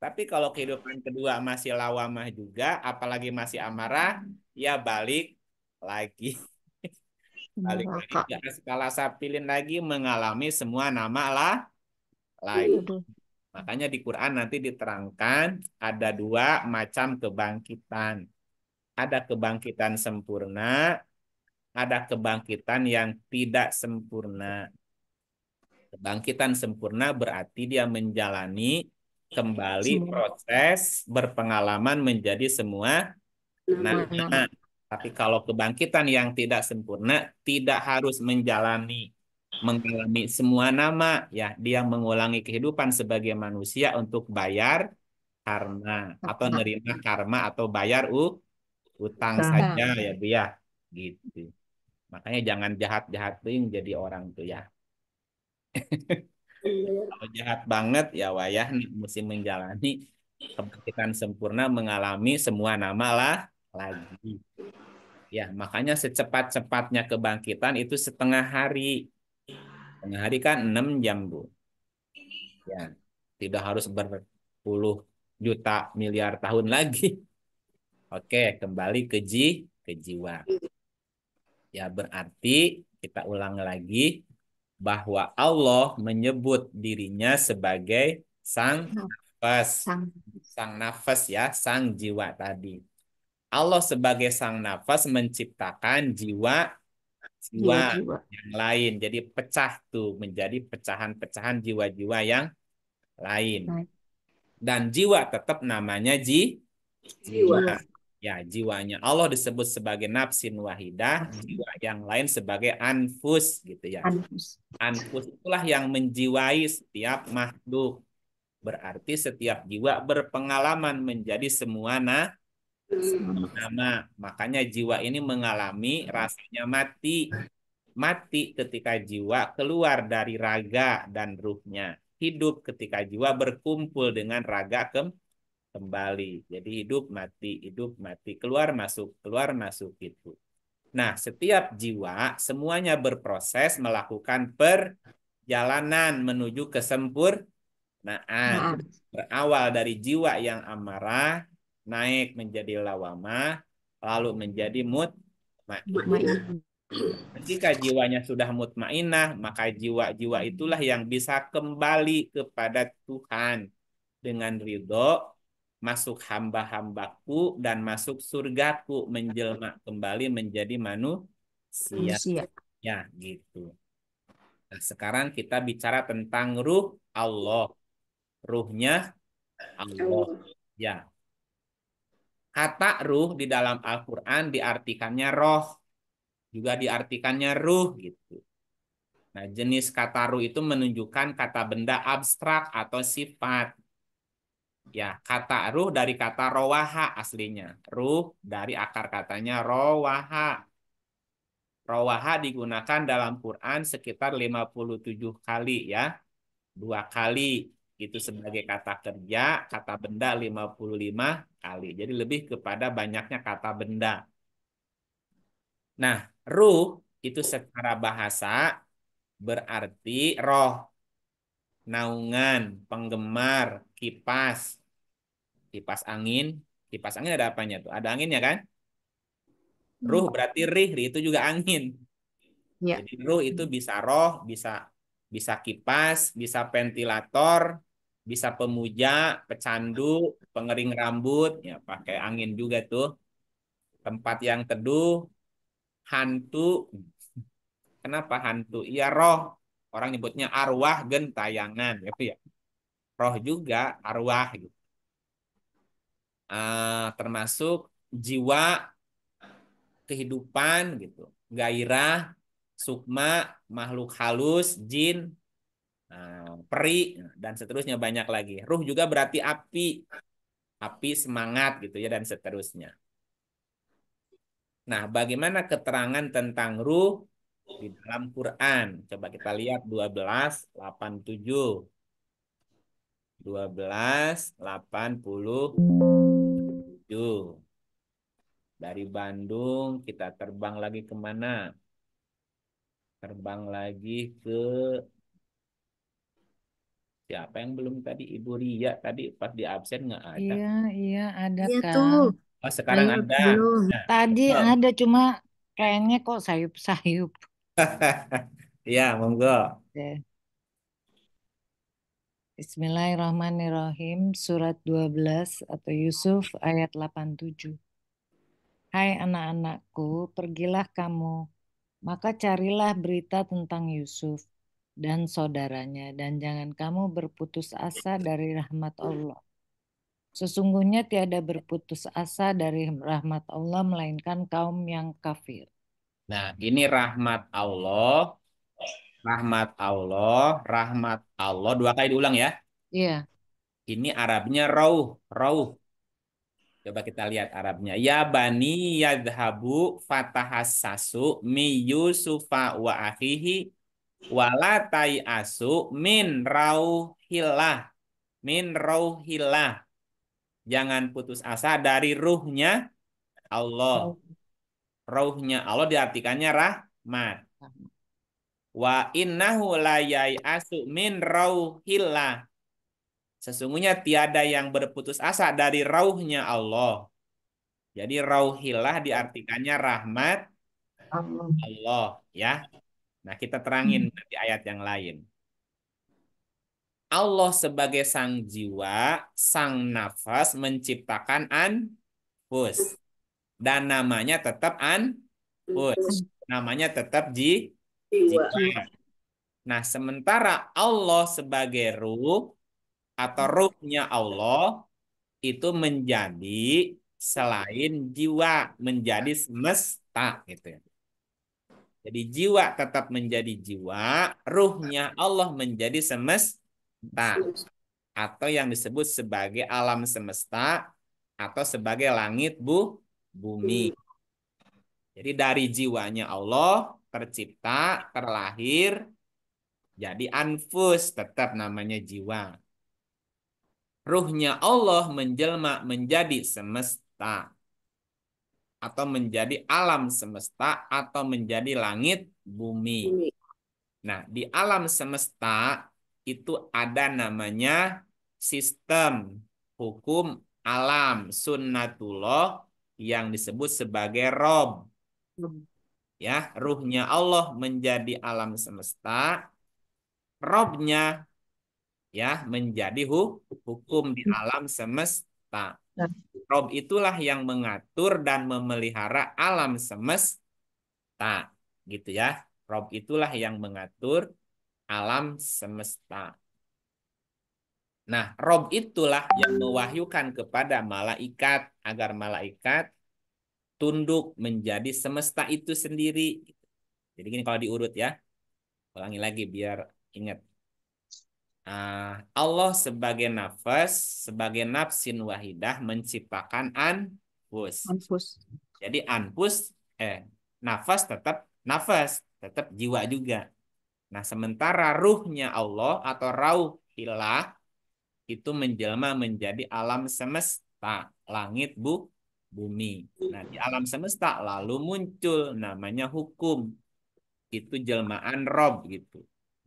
tapi kalau kehidupan kedua masih lawamah juga apalagi masih amarah ya balik lagi [laughs] balik iya, lagi ke skala sapilin lagi mengalami semua nama lah lain iya, makanya di Quran nanti diterangkan ada dua macam kebangkitan ada kebangkitan sempurna ada kebangkitan yang tidak sempurna Kebangkitan sempurna berarti dia menjalani kembali semua. proses berpengalaman menjadi semua nah. nama. Tapi kalau kebangkitan yang tidak sempurna tidak harus menjalani mengalami semua nama ya dia mengulangi kehidupan sebagai manusia untuk bayar karma atau nerima karma atau bayar uh, utang saja ya Bu ya gitu. Makanya jangan jahat-jahat tuh jadi orang tuh ya. [laughs] Kalau jahat banget ya wayah mesti menjalani kebangkitan sempurna mengalami semua nama lah lagi. Ya, makanya secepat-cepatnya kebangkitan itu setengah hari. Setengah hari kan 6 jam, Bu. Ya, tidak harus berpuluh juta miliar tahun lagi. Oke, kembali ke ji, ke jiwa. Ya, berarti kita ulang lagi bahwa Allah menyebut dirinya sebagai sang nafas. Sang, sang nafas ya, sang jiwa tadi. Allah sebagai sang nafas menciptakan jiwa jiwa, jiwa. yang lain. Jadi pecah tuh menjadi pecahan-pecahan jiwa-jiwa yang lain. Dan jiwa tetap namanya ji jiwa. jiwa ya jiwanya. Allah disebut sebagai nafsin wahidah, hmm. jiwa yang lain sebagai anfus gitu ya. Anfus. Anfus itulah yang menjiwai setiap makhluk. Berarti setiap jiwa berpengalaman menjadi semua nah hmm. sama. Makanya jiwa ini mengalami hmm. rasanya mati. Mati ketika jiwa keluar dari raga dan ruhnya. Hidup ketika jiwa berkumpul dengan raga kem kembali. Jadi hidup mati, hidup mati, keluar masuk, keluar masuk itu Nah, setiap jiwa semuanya berproses melakukan perjalanan menuju kesempurnaan. Nah. Berawal dari jiwa yang amarah, naik menjadi lawama, lalu menjadi mutmainah. Ketika jiwanya sudah mutmainah, maka jiwa-jiwa itulah yang bisa kembali kepada Tuhan dengan ridho masuk hamba-hambaku dan masuk surgaku menjelma kembali menjadi manusia. manusia. Ya, gitu. Nah, sekarang kita bicara tentang ruh Allah. Ruhnya Allah. Ya. Kata ruh di dalam Al-Qur'an diartikannya roh. Juga diartikannya ruh gitu. Nah, jenis kata ruh itu menunjukkan kata benda abstrak atau sifat Ya, kata ruh dari kata rowaha aslinya. Ruh dari akar katanya rowaha. Rowaha digunakan dalam Quran sekitar 57 kali ya. Dua kali itu sebagai kata kerja, kata benda 55 kali. Jadi lebih kepada banyaknya kata benda. Nah, ruh itu secara bahasa berarti roh, naungan, penggemar, kipas. Kipas angin. Kipas angin ada apanya tuh? Ada anginnya kan? Ruh hmm. berarti rih, rih itu juga angin. Ya. Jadi ruh itu bisa roh, bisa bisa kipas, bisa ventilator, bisa pemuja, pecandu, pengering rambut, ya pakai angin juga tuh. Tempat yang teduh, hantu. Kenapa hantu? Iya roh. Orang nyebutnya arwah gentayangan, gitu ya roh juga arwah gitu. Uh, termasuk jiwa kehidupan gitu gairah sukma makhluk halus jin uh, peri dan seterusnya banyak lagi ruh juga berarti api api semangat gitu ya dan seterusnya nah bagaimana keterangan tentang ruh di dalam Quran coba kita lihat 12 87 1287. Dari Bandung kita terbang lagi kemana? Terbang lagi ke siapa yang belum tadi Ibu Ria tadi pas di absen nggak ada. Iya iya ada iya kan. Tuh. Oh sekarang ada. Nah, tadi betul. ada cuma kayaknya kok sayup-sayup. [laughs] Iya monggo. Bismillahirrahmanirrahim, surat 12 atau Yusuf ayat 87. Hai anak-anakku, pergilah kamu, maka carilah berita tentang Yusuf dan saudaranya, dan jangan kamu berputus asa dari rahmat Allah. Sesungguhnya tiada berputus asa dari rahmat Allah, melainkan kaum yang kafir. Nah, ini rahmat Allah Rahmat Allah, rahmat Allah. Dua kali diulang ya. Iya. Ini Arabnya rauh, rauh. Coba kita lihat Arabnya. Ya bani yadhabu fatahassasu mi Yusufa wa akhihi wala asu min rauhillah. Min rauhillah. Jangan putus asa dari ruhnya Allah. Rauhnya Allah diartikannya rahmat. Wa innahu la asu min rauhillah. Sesungguhnya tiada yang berputus asa dari rauhnya Allah. Jadi rauhillah diartikannya rahmat Allah ya. Nah, kita terangin hmm. di ayat yang lain. Allah sebagai sang jiwa, sang nafas menciptakan anfus. Dan namanya tetap anfus. Namanya tetap ji jiwa. Nah, sementara Allah sebagai ruh atau hmm. ruhnya Allah itu menjadi selain jiwa, menjadi semesta gitu ya. Jadi jiwa tetap menjadi jiwa, ruhnya Allah menjadi semesta atau yang disebut sebagai alam semesta atau sebagai langit bu bumi. Hmm. Jadi dari jiwanya Allah tercipta, terlahir, jadi anfus tetap namanya jiwa. Ruhnya Allah menjelma menjadi semesta atau menjadi alam semesta atau menjadi langit bumi. Nah, di alam semesta itu ada namanya sistem hukum alam sunnatullah yang disebut sebagai rob ya ruhnya Allah menjadi alam semesta robnya ya menjadi hu, hukum di alam semesta rob itulah yang mengatur dan memelihara alam semesta gitu ya rob itulah yang mengatur alam semesta nah rob itulah yang mewahyukan kepada malaikat agar malaikat tunduk menjadi semesta itu sendiri. Jadi gini kalau diurut ya. Ulangi lagi biar ingat. Uh, Allah sebagai nafas, sebagai nafsin wahidah menciptakan anfus. Anfus. Jadi anfus eh nafas tetap nafas, tetap jiwa juga. Nah, sementara ruhnya Allah atau rauhilah itu menjelma menjadi alam semesta, langit, bu, bumi. Nah, di alam semesta lalu muncul namanya hukum. Itu jelmaan Rob gitu.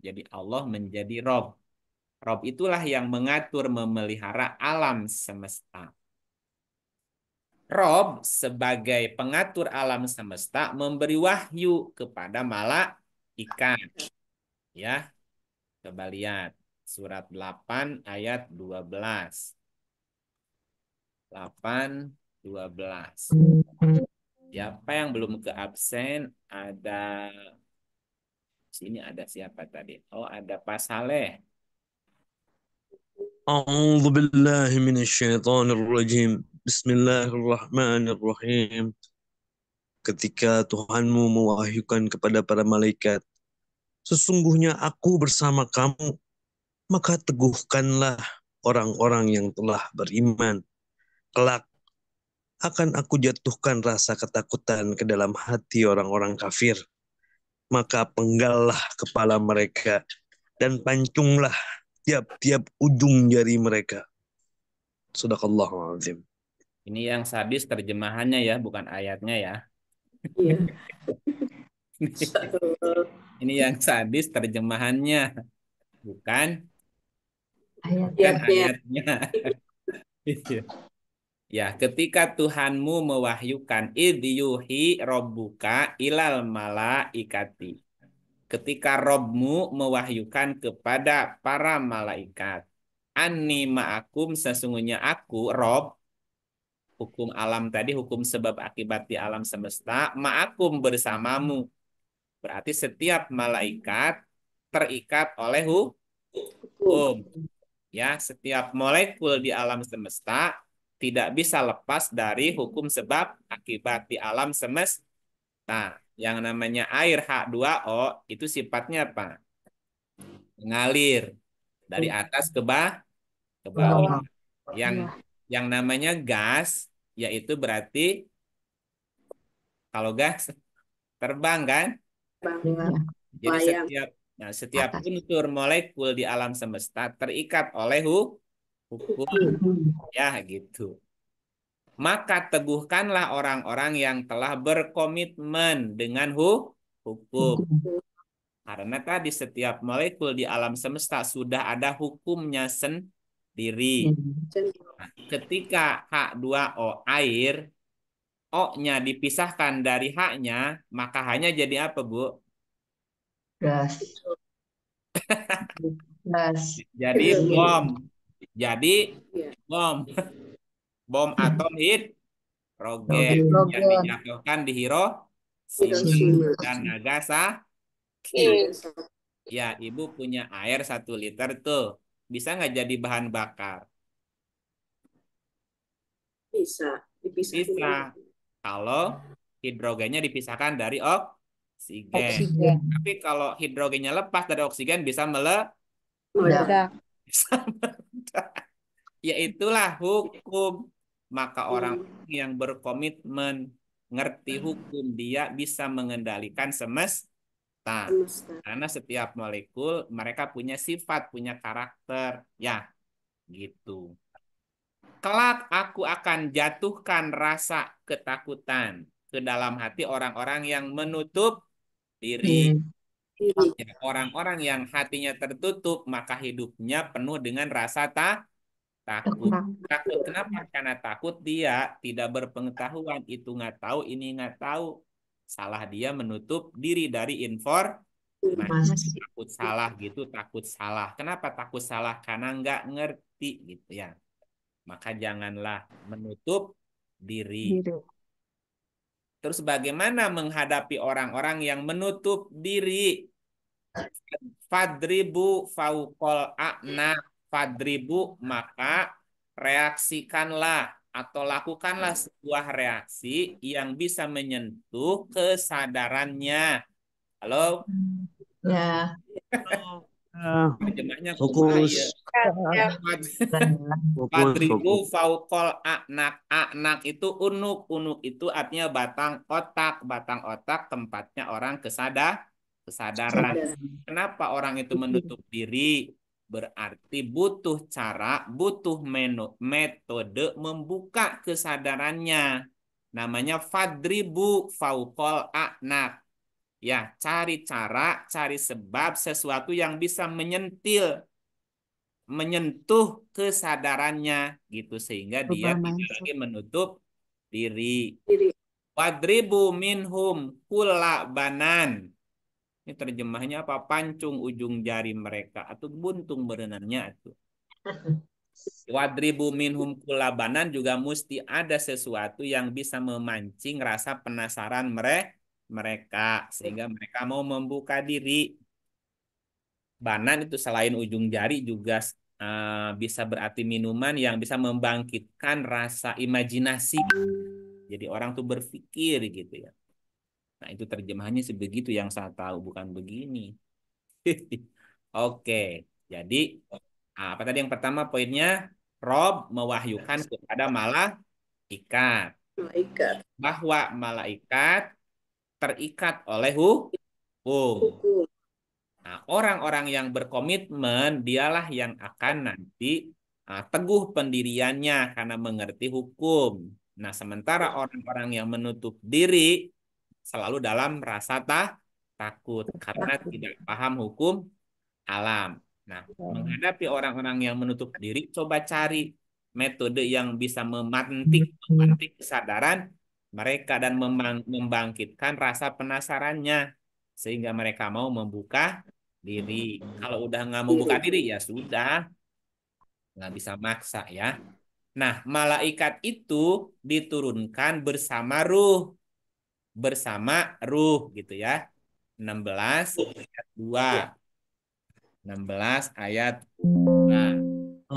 Jadi Allah menjadi Rob. Rob itulah yang mengatur memelihara alam semesta. Rob sebagai pengatur alam semesta memberi wahyu kepada malak ikan. Ya. Coba lihat surat 8 ayat 12. 8 12. Siapa yang belum ke absen? Ada sini ada siapa tadi? Oh, ada Pak Saleh. أعوذ بالله من الشيطان الرجيم بسم ketika Tuhanmu mewahyukan kepada para malaikat sesungguhnya aku bersama kamu maka teguhkanlah orang-orang yang telah beriman kelak akan aku jatuhkan rasa ketakutan ke dalam hati orang-orang kafir. Maka penggallah kepala mereka dan pancunglah tiap-tiap ujung jari mereka. Sadaqallahu azim. Ini yang sadis terjemahannya ya, bukan ayatnya ya. Iya. [laughs] Ini yang sadis terjemahannya, bukan ayat Bukan ayatnya. [laughs] Iya. Ya, ketika Tuhanmu mewahyukan idyuhi robbuka ilal mala ikati. Ketika Robmu mewahyukan kepada para malaikat. Anni ma'akum sesungguhnya aku, Rob, hukum alam tadi, hukum sebab akibat di alam semesta, ma'akum bersamamu. Berarti setiap malaikat terikat oleh hukum. Ya, setiap molekul di alam semesta tidak bisa lepas dari hukum sebab akibat di alam semesta. Nah, yang namanya air H2O itu sifatnya apa? Mengalir dari hmm. atas ke bawah ke bawah. Yang iya. yang namanya gas yaitu berarti kalau gas terbang kan? Iya. Jadi setiap nah, setiap unsur molekul di alam semesta terikat oleh hukum hukum ya gitu. Maka teguhkanlah orang-orang yang telah berkomitmen dengan hu hukum. Karena tadi setiap molekul di alam semesta sudah ada hukumnya sendiri. Nah, ketika H2O air, O-nya dipisahkan dari H-nya, maka hanya jadi apa, Bu? Gas. Gas. [laughs] Jadi bom jadi yeah. bom [laughs] bom atom hit rogen yang dijatuhkan di Hiro Hiroshima dan Nagasaki. Iya, iya. Ya, ibu punya air satu liter tuh. Bisa nggak jadi bahan bakar? Bisa. Dipisah Bisa. Kalau hidrogennya dipisahkan dari oksigen. oksigen. Tapi kalau hidrogennya lepas dari oksigen bisa mele. Meledak. Bisa mele [laughs] Yaitulah hukum. Maka orang yang berkomitmen ngerti hukum dia bisa mengendalikan semesta. Karena setiap molekul mereka punya sifat, punya karakter. Ya, gitu. Kelak aku akan jatuhkan rasa ketakutan ke dalam hati orang-orang yang menutup diri. Hmm. Orang-orang yang hatinya tertutup, maka hidupnya penuh dengan rasa tak takut. Takut kenapa? Karena takut dia tidak berpengetahuan. Itu nggak tahu, ini nggak tahu. Salah dia menutup diri dari infor. takut salah gitu, takut salah. Kenapa takut salah? Karena nggak ngerti gitu ya. Maka janganlah menutup diri. diri. Terus bagaimana menghadapi orang-orang yang menutup diri? Fadribu faukol akna fadribu maka reaksikanlah atau lakukanlah sebuah reaksi yang bisa menyentuh kesadarannya. Halo? Ya. Yeah. Terjemahnya ah, fokus. Iya. Iya, iya. Patriku faukol anak anak itu unuk unuk itu artinya batang otak batang otak tempatnya orang kesadar kesadaran. Kenapa orang itu menutup diri? Berarti butuh cara, butuh menu, metode membuka kesadarannya. Namanya fadribu faukol anak Ya, cari cara, cari sebab sesuatu yang bisa menyentil menyentuh kesadarannya gitu sehingga dia tidak lagi menutup diri. diri. Wadribu minhum kula banan. Ini terjemahnya apa? Pancung ujung jari mereka atau buntung berenangnya itu. [laughs] Wadribu minhum kula banan juga mesti ada sesuatu yang bisa memancing rasa penasaran mereka mereka sehingga hmm. mereka mau membuka diri. Banan itu selain ujung jari juga uh, bisa berarti minuman yang bisa membangkitkan rasa imajinasi. Jadi orang tuh berpikir gitu ya. Nah, itu terjemahannya sebegitu yang saya tahu bukan begini. [laughs] Oke, jadi ah, apa tadi yang pertama poinnya Rob mewahyukan kepada malaikat malaikat bahwa malaikat terikat oleh hukum. Nah, orang-orang yang berkomitmen dialah yang akan nanti uh, teguh pendiriannya karena mengerti hukum. Nah, sementara orang-orang yang menutup diri selalu dalam rasa tak takut karena tidak paham hukum alam. Nah, ya. menghadapi orang-orang yang menutup diri, coba cari metode yang bisa memantik, hmm. memantik kesadaran mereka dan membangkitkan rasa penasarannya sehingga mereka mau membuka diri. Kalau udah nggak mau buka diri ya sudah nggak bisa maksa ya. Nah malaikat itu diturunkan bersama ruh bersama ruh gitu ya. 16 ayat 2. 16 ayat 2.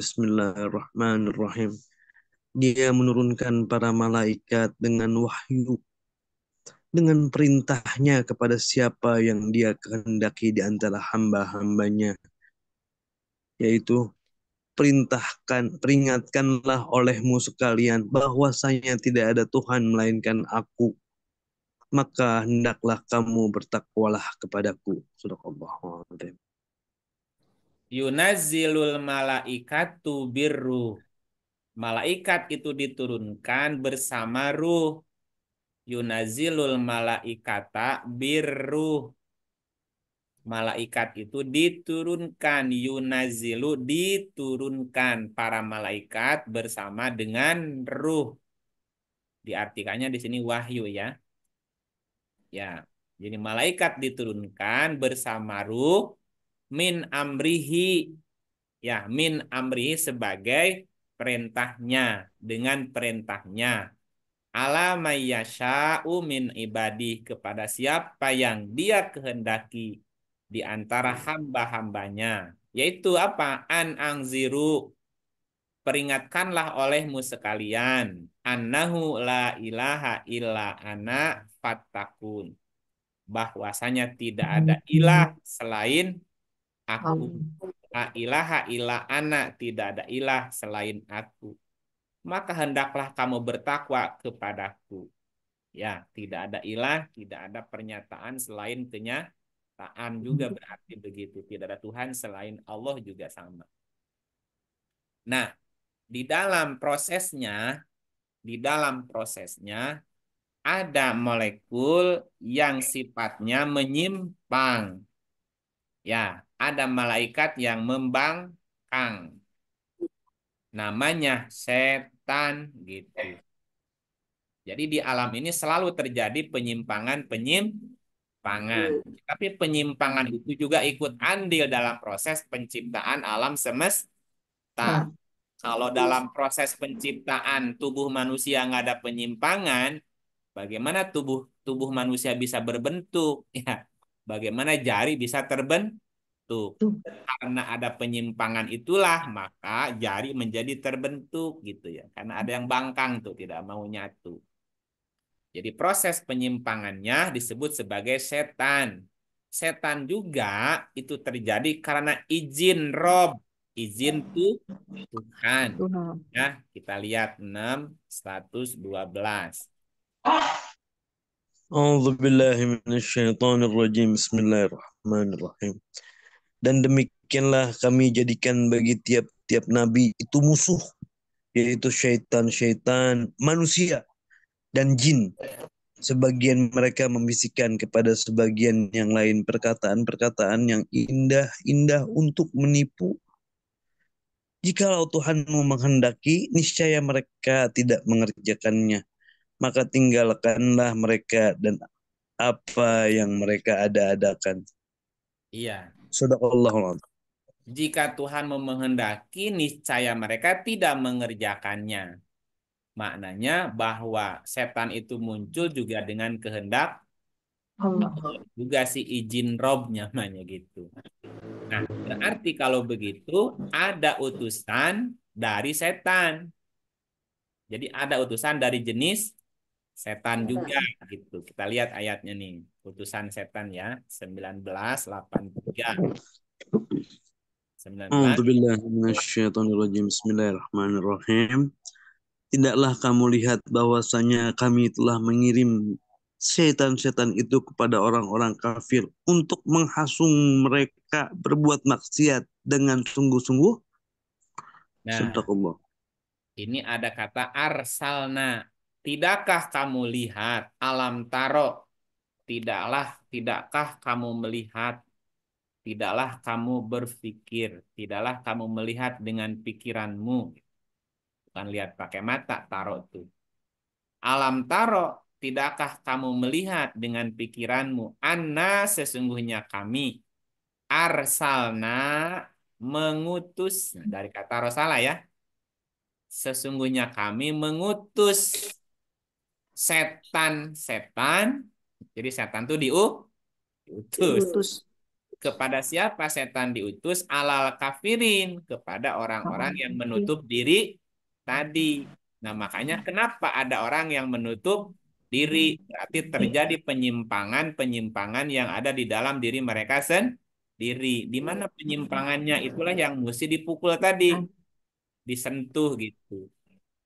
Bismillahirrahmanirrahim. Dia menurunkan para malaikat dengan wahyu, dengan perintahnya kepada siapa yang dia kehendaki di antara hamba-hambanya, yaitu perintahkan, peringatkanlah olehmu sekalian bahwasanya tidak ada Tuhan melainkan aku. Maka hendaklah kamu bertakwalah kepadaku. Surah Allah. Yunazilul malaikatu birruh malaikat itu diturunkan bersama ruh. Yunazilul malaikata birruh. Malaikat itu diturunkan, yunazilu diturunkan para malaikat bersama dengan ruh. Diartikannya di sini wahyu ya. Ya, jadi malaikat diturunkan bersama ruh min amrihi ya min amrihi sebagai perintahnya dengan perintahnya ala mayyasha'u min ibadi kepada siapa yang dia kehendaki di antara hamba-hambanya yaitu apa an angziru peringatkanlah olehmu sekalian annahu la ilaha illa ana fattakun bahwasanya tidak ada ilah selain aku. La ilaha illa ana, tidak ada ilah selain aku. Maka hendaklah kamu bertakwa kepadaku. Ya, tidak ada ilah, tidak ada pernyataan selain kenyataan juga hmm. berarti begitu. Tidak ada Tuhan selain Allah juga sama. Nah, di dalam prosesnya, di dalam prosesnya ada molekul yang sifatnya menyimpang Ya, ada malaikat yang membangkang. Namanya setan gitu. Jadi di alam ini selalu terjadi penyimpangan-penyimpangan. Tapi penyimpangan itu juga ikut andil dalam proses penciptaan alam semesta. Ah. Kalau dalam proses penciptaan tubuh manusia nggak ada penyimpangan, bagaimana tubuh tubuh manusia bisa berbentuk? [laughs] Ya, bagaimana jari bisa terbentuk. Karena ada penyimpangan itulah maka jari menjadi terbentuk gitu ya. Karena ada yang bangkang tuh tidak mau nyatu. Jadi proses penyimpangannya disebut sebagai setan. Setan juga itu terjadi karena izin Rob, izin tuh Tuhan. Nah kita lihat 6 112. A'udzu billahi minasyaitonir rajim. Bismillahirrahmanirrahim. Dan demikianlah kami jadikan bagi tiap-tiap nabi itu musuh yaitu syaitan-syaitan manusia dan jin. Sebagian mereka membisikkan kepada sebagian yang lain perkataan-perkataan yang indah-indah untuk menipu. Jikalau Tuhanmu menghendaki, niscaya mereka tidak mengerjakannya maka tinggalkanlah mereka dan apa yang mereka ada-adakan. Iya. Sudah Allah. Jika Tuhan memenghendaki, niscaya mereka tidak mengerjakannya. Maknanya bahwa setan itu muncul juga dengan kehendak Allah. Juga si izin Rob [laughs] namanya gitu. Nah, berarti kalau begitu ada utusan dari setan. Jadi ada utusan dari jenis setan iya. juga gitu. Kita lihat ayatnya nih, putusan setan ya, 1983. 19. Bismillahirrahmanirrahim. Tidaklah kamu lihat bahwasanya kami telah mengirim setan-setan itu kepada orang-orang kafir untuk menghasung mereka berbuat maksiat dengan sungguh-sungguh? Nah, ini ada kata arsalna Tidakkah kamu lihat alam taro? Tidaklah, tidakkah kamu melihat? Tidaklah kamu berpikir, tidaklah kamu melihat dengan pikiranmu. Bukan lihat pakai mata, taro itu. Alam taro, tidakkah kamu melihat dengan pikiranmu? Anna sesungguhnya kami. Arsalna mengutus, dari kata rosala ya. Sesungguhnya kami mengutus setan-setan. Jadi setan itu diu, diutus. diutus. Kepada siapa setan diutus? Alal kafirin kepada orang-orang yang menutup diri tadi. Nah, makanya kenapa ada orang yang menutup diri? Berarti terjadi penyimpangan-penyimpangan yang ada di dalam diri mereka sendiri. Di mana penyimpangannya? Itulah yang mesti dipukul tadi. Iya. Disentuh gitu.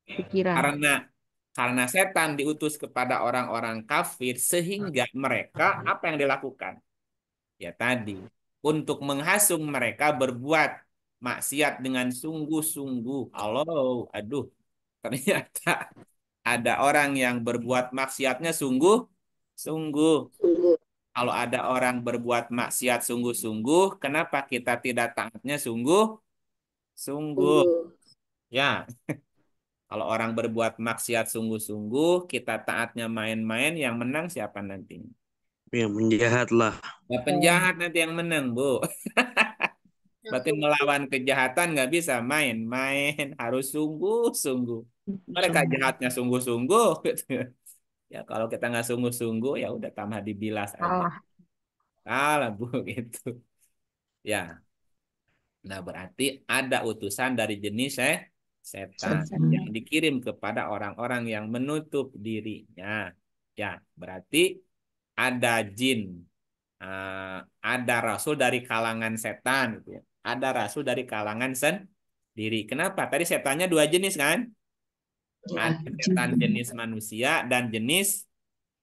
Pikiran. Karena karena setan diutus kepada orang-orang kafir sehingga mereka hmm. apa yang dilakukan? Ya tadi, untuk menghasung mereka berbuat maksiat dengan sungguh-sungguh. Halo, aduh, ternyata ada orang yang berbuat maksiatnya sungguh, sungguh. Kalau ada orang berbuat maksiat sungguh-sungguh, kenapa kita tidak taatnya sungguh, sungguh? Ya, kalau orang berbuat maksiat sungguh-sungguh, kita taatnya main-main, yang menang siapa nanti? Ya penjahat lah. Ya, penjahat nanti yang menang, Bu. [laughs] Berarti melawan kejahatan nggak bisa main-main, harus sungguh-sungguh. Mereka jahatnya sungguh-sungguh. Gitu. Ya kalau kita nggak sungguh-sungguh, ya udah tambah dibilas Kalah, Kalah, Bu, [laughs] gitu. Ya. Nah, berarti ada utusan dari jenis eh, setan yang dikirim kepada orang-orang yang menutup dirinya. Ya, berarti ada jin, eh, ada rasul dari kalangan setan, gitu ya. ada rasul dari kalangan sendiri. Kenapa? Tadi setannya dua jenis kan? Iya, ada setan jenis manusia dan jenis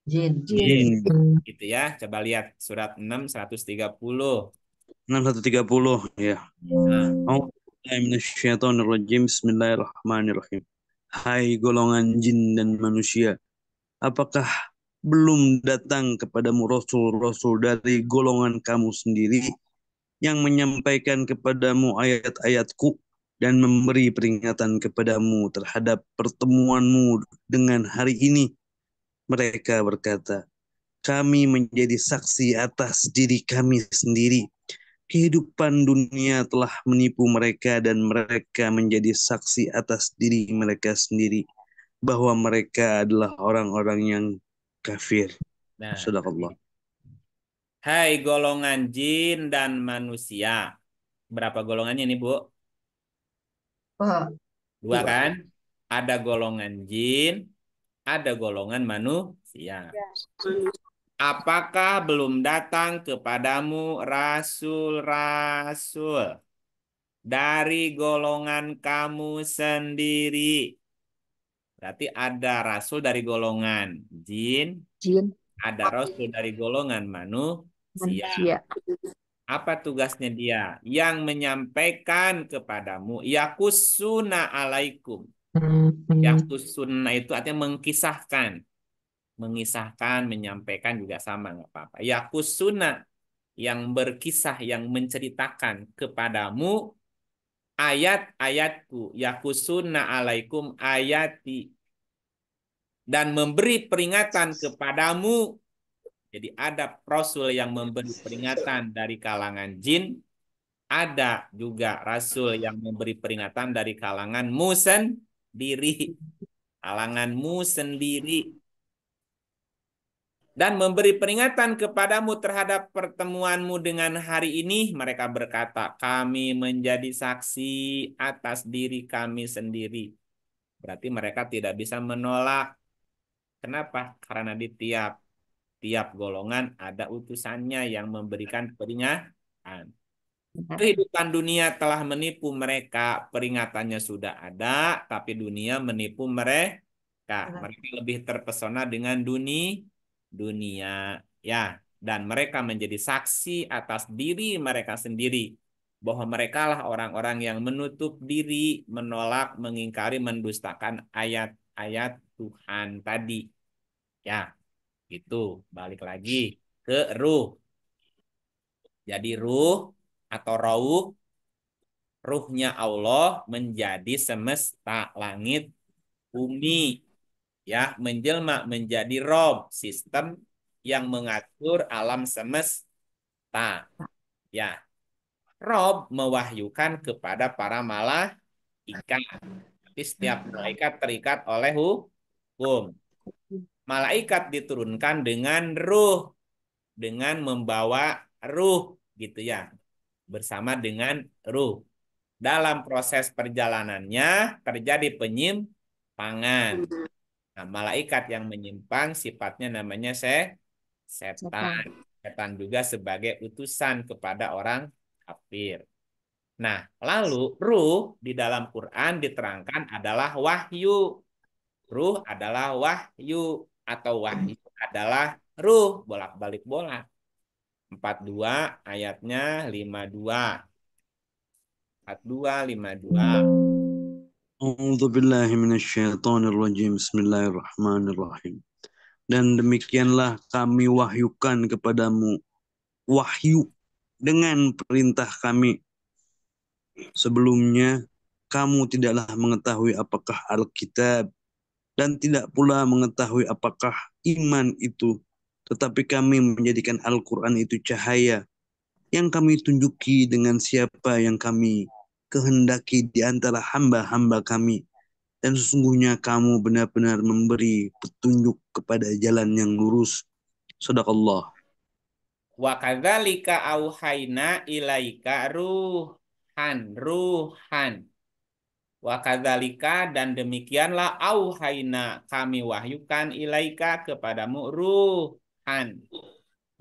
jin. jin. Gitu ya. Coba lihat surat 6 130. 130 ya. Nah, oh. Bismillahirrahmanirrahim Hai golongan jin dan manusia apakah belum datang kepadamu rasul-rasul dari golongan kamu sendiri yang menyampaikan kepadamu ayat-ayatku dan memberi peringatan kepadamu terhadap pertemuanmu dengan hari ini mereka berkata kami menjadi saksi atas diri kami sendiri kehidupan dunia telah menipu mereka dan mereka menjadi saksi atas diri mereka sendiri bahwa mereka adalah orang-orang yang kafir. Nah. Allah. Hai golongan jin dan manusia. Berapa golongannya nih, Bu? Pak. Dua kan? Ada golongan jin, ada golongan manusia. Ya apakah belum datang kepadamu rasul-rasul dari golongan kamu sendiri? Berarti ada rasul dari golongan jin, jin. ada rasul dari golongan manusia. manusia. Apa tugasnya dia? Yang menyampaikan kepadamu, yakusuna alaikum. Hmm. Yakusuna itu artinya mengkisahkan mengisahkan, menyampaikan juga sama nggak apa-apa. Yakusuna yang berkisah, yang menceritakan kepadamu ayat-ayatku. Yakusuna alaikum ayati. Dan memberi peringatan kepadamu. Jadi ada Rasul yang memberi peringatan dari kalangan jin. Ada juga Rasul yang memberi peringatan dari kalangan kalanganmu sendiri. Kalanganmu sendiri dan memberi peringatan kepadamu terhadap pertemuanmu dengan hari ini, mereka berkata, "Kami menjadi saksi atas diri kami sendiri." Berarti mereka tidak bisa menolak. Kenapa? Karena di tiap tiap golongan ada utusannya yang memberikan peringatan. Mhm. Kehidupan dunia telah menipu mereka, peringatannya sudah ada, tapi dunia menipu mereka. Mhm. Mereka lebih terpesona dengan dunia dunia ya dan mereka menjadi saksi atas diri mereka sendiri bahwa merekalah orang-orang yang menutup diri, menolak, mengingkari, mendustakan ayat-ayat Tuhan tadi. Ya, itu balik lagi ke ruh. Jadi ruh atau rauh, ruhnya Allah menjadi semesta langit bumi ya menjelma menjadi rob sistem yang mengatur alam semesta ya rob mewahyukan kepada para malaikat tapi setiap malaikat terikat oleh hukum malaikat diturunkan dengan ruh dengan membawa ruh gitu ya bersama dengan ruh dalam proses perjalanannya terjadi penyimpangan Nah, malaikat yang menyimpang sifatnya namanya se setan. Setan juga sebagai utusan kepada orang kafir. Nah, lalu ruh di dalam Quran diterangkan adalah wahyu. Ruh adalah wahyu atau wahyu adalah ruh bolak-balik bola. 42 ayatnya 52. 42 52. Bismillahirrahmanirrahim. Dan demikianlah kami wahyukan kepadamu wahyu dengan perintah kami. Sebelumnya kamu tidaklah mengetahui apakah Alkitab dan tidak pula mengetahui apakah iman itu, tetapi kami menjadikan Al-Qur'an itu cahaya yang kami tunjuki dengan siapa yang kami kehendaki di antara hamba-hamba kami. Dan sesungguhnya kamu benar-benar memberi petunjuk kepada jalan yang lurus. Sadaqallah. Wa kadzalika auhayna ilaika ruhan ruhan. Wa kadzalika dan demikianlah auhayna kami wahyukan ilaika kepadamu ruhan.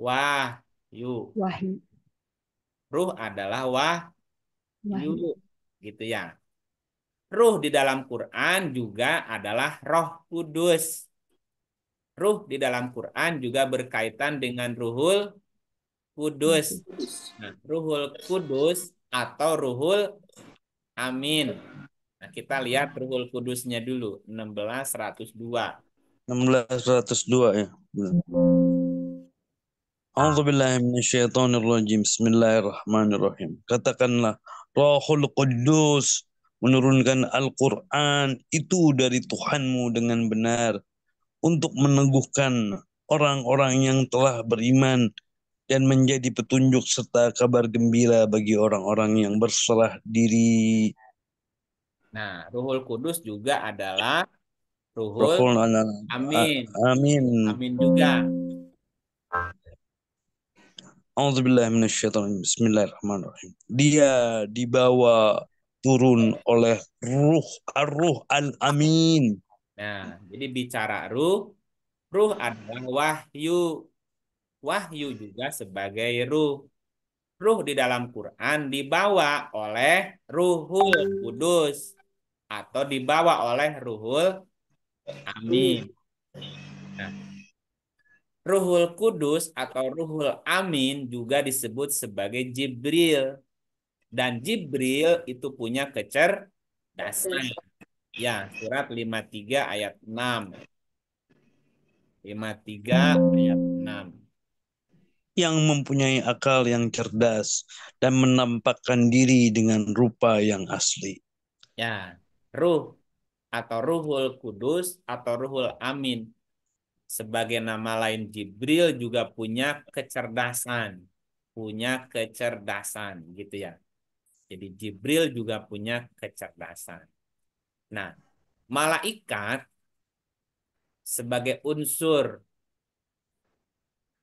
Wahyu. Wahyu. Ruh adalah wah dulu gitu ya. Ruh di dalam Quran juga adalah Roh Kudus. Ruh di dalam Quran juga berkaitan dengan Ruhul Kudus. Nah, Ruhul Kudus atau Ruhul Amin. Nah, kita lihat Ruhul Kudusnya dulu 1602 1602 ya. A'udzu billahi minasyaitonir rajim. Bismillahirrahmanirrahim. Katakanlah Rohul Kudus menurunkan Al-Quran itu dari Tuhanmu dengan benar untuk meneguhkan orang-orang yang telah beriman dan menjadi petunjuk serta kabar gembira bagi orang-orang yang berserah diri. Nah, Ruhul Kudus juga adalah Ruhul, Ruhul Amin. Amin. Amin juga. Bismillahirrahmanirrahim. Dia dibawa turun oleh ruh ar-ruh al-amin. Nah, jadi bicara ruh, ruh adalah wahyu. Wahyu juga sebagai ruh. Ruh di dalam Quran dibawa oleh Ruhul Kudus atau dibawa oleh Ruhul Amin. Nah, Ruhul Kudus atau Ruhul Amin juga disebut sebagai Jibril. Dan Jibril itu punya kecerdasan. Ya, surat 53 ayat 6. 53 ayat 6 yang mempunyai akal yang cerdas dan menampakkan diri dengan rupa yang asli. Ya, ruh atau ruhul kudus atau ruhul amin sebagai nama lain Jibril juga punya kecerdasan, punya kecerdasan gitu ya. Jadi Jibril juga punya kecerdasan. Nah, malaikat sebagai unsur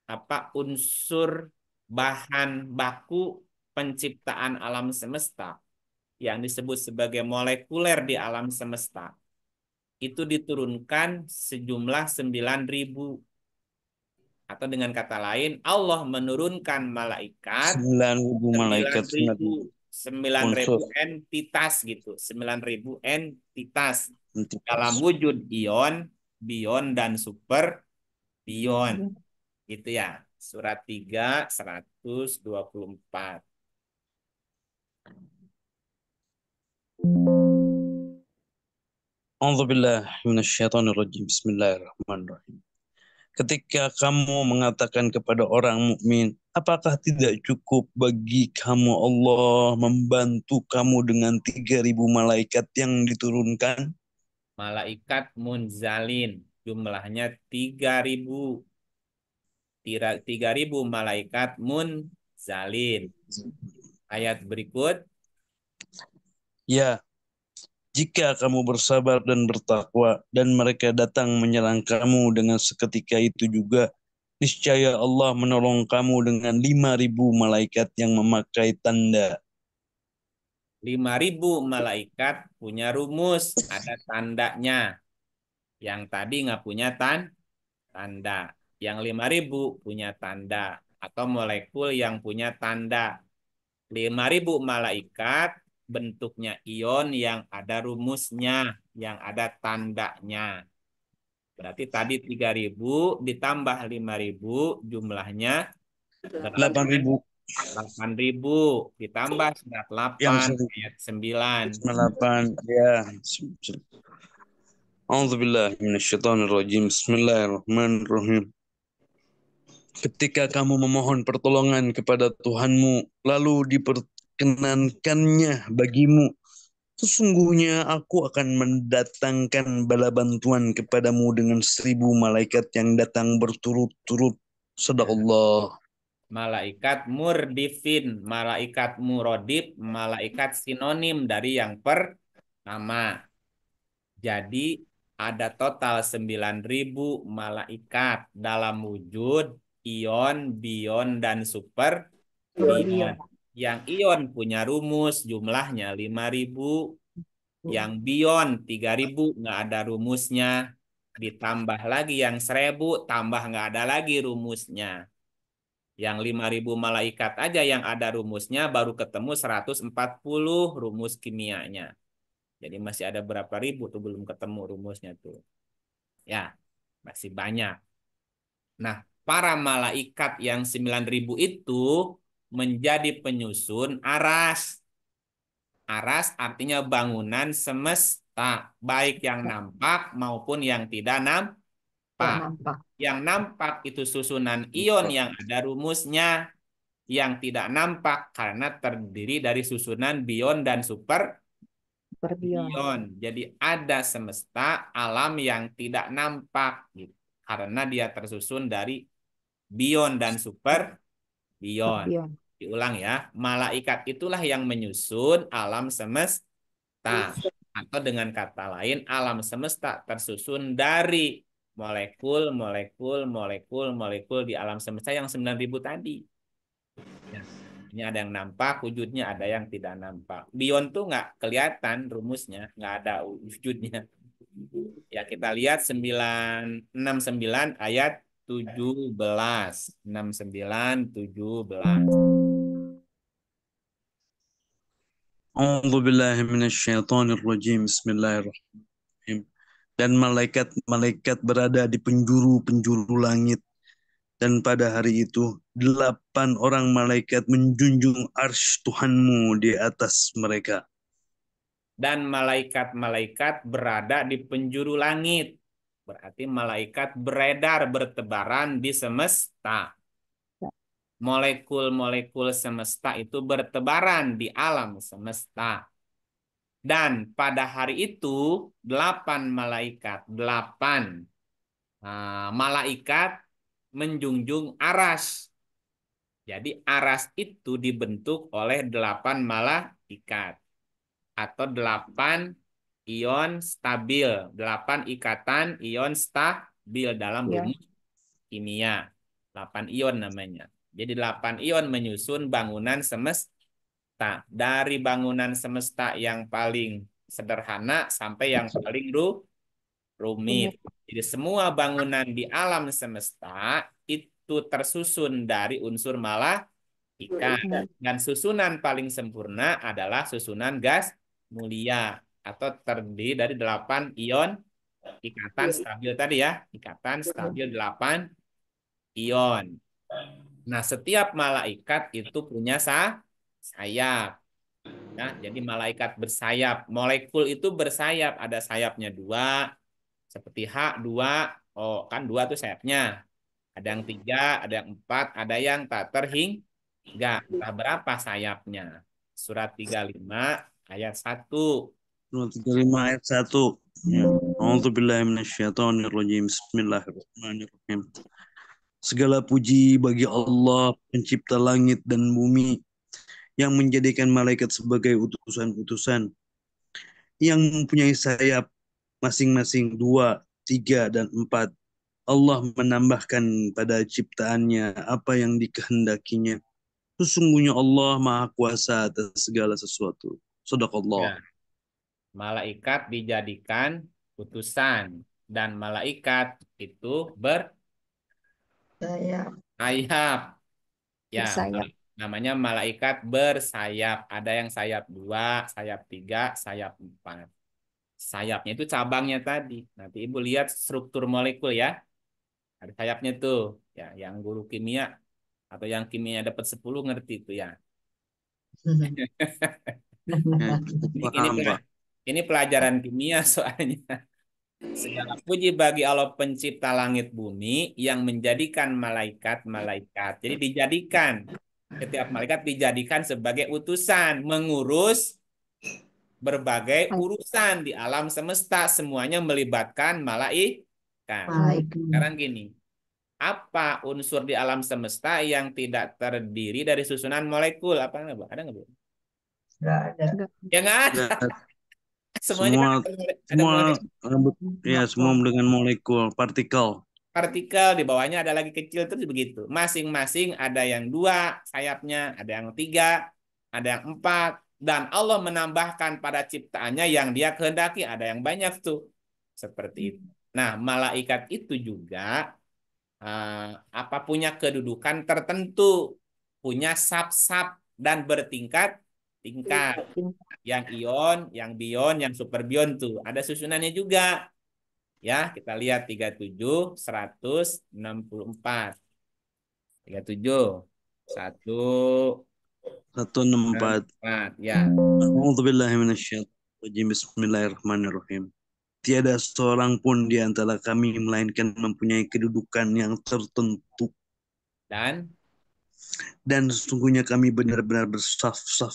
apa unsur bahan baku penciptaan alam semesta yang disebut sebagai molekuler di alam semesta itu diturunkan sejumlah 9.000 atau dengan kata lain Allah menurunkan malaikat 9.000 malaikat 9.000 entitas gitu 9.000 entitas dalam wujud ion bion dan super bion. gitu ya surat 3 124 Thank you. Bismillahirrahmanirrahim. Ketika kamu mengatakan kepada orang mukmin, apakah tidak cukup bagi kamu Allah membantu kamu dengan 3000 malaikat yang diturunkan? Malaikat munzalin jumlahnya 3000. 3000 malaikat munzalin. Ayat berikut. Ya, jika kamu bersabar dan bertakwa dan mereka datang menyerang kamu dengan seketika itu juga, niscaya Allah menolong kamu dengan 5.000 malaikat yang memakai tanda. 5.000 malaikat punya rumus, ada tandanya. Yang tadi nggak punya tan tanda. Yang 5.000 punya tanda. Atau molekul yang punya tanda. 5.000 malaikat bentuknya ion yang ada rumusnya, yang ada tandanya. Berarti tadi 3000 ditambah 5000 jumlahnya 8000. 8000 ditambah 98 ayat 9. 98 ya. minasyaitonir rajim. Bismillahirrahmanirrahim. Ketika kamu memohon pertolongan kepada Tuhanmu, lalu diper kenankannya bagimu. Sesungguhnya aku akan mendatangkan bala bantuan kepadamu dengan seribu malaikat yang datang berturut-turut. Allah. Malaikat murdifin, malaikat murodib, malaikat sinonim dari yang pertama. Jadi ada total 9.000 malaikat dalam wujud ion, bion, dan super bion. Iya, iya. Yang ion punya rumus jumlahnya 5000, hmm. yang bion 3000 nggak ada rumusnya, ditambah lagi yang 1000 tambah nggak ada lagi rumusnya. Yang 5000 malaikat aja yang ada rumusnya baru ketemu 140 rumus kimianya. Jadi masih ada berapa ribu tuh belum ketemu rumusnya tuh. Ya, masih banyak. Nah, para malaikat yang 9000 itu menjadi penyusun aras. Aras artinya bangunan semesta, baik yang ya. nampak maupun yang tidak nampak. Yang nampak itu susunan ion yang ada rumusnya. Yang tidak nampak karena terdiri dari susunan bion dan super bion Jadi ada semesta alam yang tidak nampak gitu. Karena dia tersusun dari bion dan super bion. bion diulang ya malaikat itulah yang menyusun alam semesta atau dengan kata lain alam semesta tersusun dari molekul molekul molekul molekul di alam semesta yang 9000 tadi ya, ini ada yang nampak wujudnya ada yang tidak nampak bion tuh nggak kelihatan rumusnya nggak ada wujudnya ya kita lihat 969 ayat 17 69 17 A'udzu billahi minasyaitonir rajim. Bismillahirrahmanirrahim. Dan malaikat-malaikat berada di penjuru-penjuru langit. Dan pada hari itu, delapan orang malaikat menjunjung arsh Tuhanmu di atas mereka. Dan malaikat-malaikat berada di penjuru langit. Berarti malaikat beredar bertebaran di semesta molekul-molekul semesta itu bertebaran di alam semesta. Dan pada hari itu, delapan malaikat, delapan uh, malaikat menjunjung aras. Jadi aras itu dibentuk oleh delapan malaikat atau delapan ion stabil, delapan ikatan ion stabil dalam bumi ya. kimia. delapan ion namanya. Jadi 8 ion menyusun bangunan semesta. Dari bangunan semesta yang paling sederhana sampai yang paling ru rumit. Iya. Jadi semua bangunan di alam semesta itu tersusun dari unsur malah ikan. Iya. Dan susunan paling sempurna adalah susunan gas mulia atau terdiri dari 8 ion ikatan iya. stabil tadi ya. Ikatan stabil 8 ion. Nah, setiap malaikat itu punya sayap. Nah, jadi malaikat bersayap. Molekul itu bersayap. Ada sayapnya dua, seperti H dua. Oh, kan dua tuh sayapnya. Ada yang tiga, ada yang empat, ada yang tak terhingga. Entah berapa sayapnya. Surat 35 ayat 1. Surat 35 ayat 1. Ya. A'udzubillahi Bismillahirrahmanirrahim. Segala puji bagi Allah, pencipta langit dan bumi, yang menjadikan malaikat sebagai utusan-utusan, yang mempunyai sayap masing-masing dua, tiga, dan empat. Allah menambahkan pada ciptaannya apa yang dikehendakinya. Sesungguhnya Allah maha kuasa atas segala sesuatu. Sadaqallah. Ya. Malaikat dijadikan utusan dan malaikat itu ber Sayap. Sayap. Ya, bersayap. namanya malaikat bersayap. Ada yang sayap dua, sayap tiga, sayap empat. Sayapnya itu cabangnya tadi. Nanti ibu lihat struktur molekul ya. Ada sayapnya tuh. Ya, yang guru kimia atau yang kimia dapat sepuluh ngerti itu ya. [laughs] [laughs] ini, ini, ini pelajaran kimia soalnya. Segala puji bagi Allah pencipta langit bumi yang menjadikan malaikat-malaikat. Jadi dijadikan setiap malaikat dijadikan sebagai utusan mengurus berbagai urusan di alam semesta semuanya melibatkan malaikat. Sekarang gini, apa unsur di alam semesta yang tidak terdiri dari susunan molekul? Apa ada nggak bu? Nggak ada. Ya nggak ada. Semuanya semua, ada, semua, Ya, semua dengan molekul, partikel. Partikel di bawahnya ada lagi kecil terus begitu. Masing-masing ada yang dua sayapnya, ada yang tiga, ada yang empat. Dan Allah menambahkan pada ciptaannya yang dia kehendaki. Ada yang banyak tuh. Seperti itu. Nah, malaikat itu juga uh, apa punya kedudukan tertentu, punya sap sap dan bertingkat Iya, tingkat. Yang ion, yang bion, yang super bion tuh. Ada susunannya juga. Ya, kita lihat 37, 164. 37, 1, 164. ya. A'udzubillahi minasyaitonirrajim. Bismillahirrahmanirrahim. Tiada seorang pun di antara kami melainkan mempunyai kedudukan yang tertentu. Dan dan sesungguhnya kami benar-benar bersaf-saf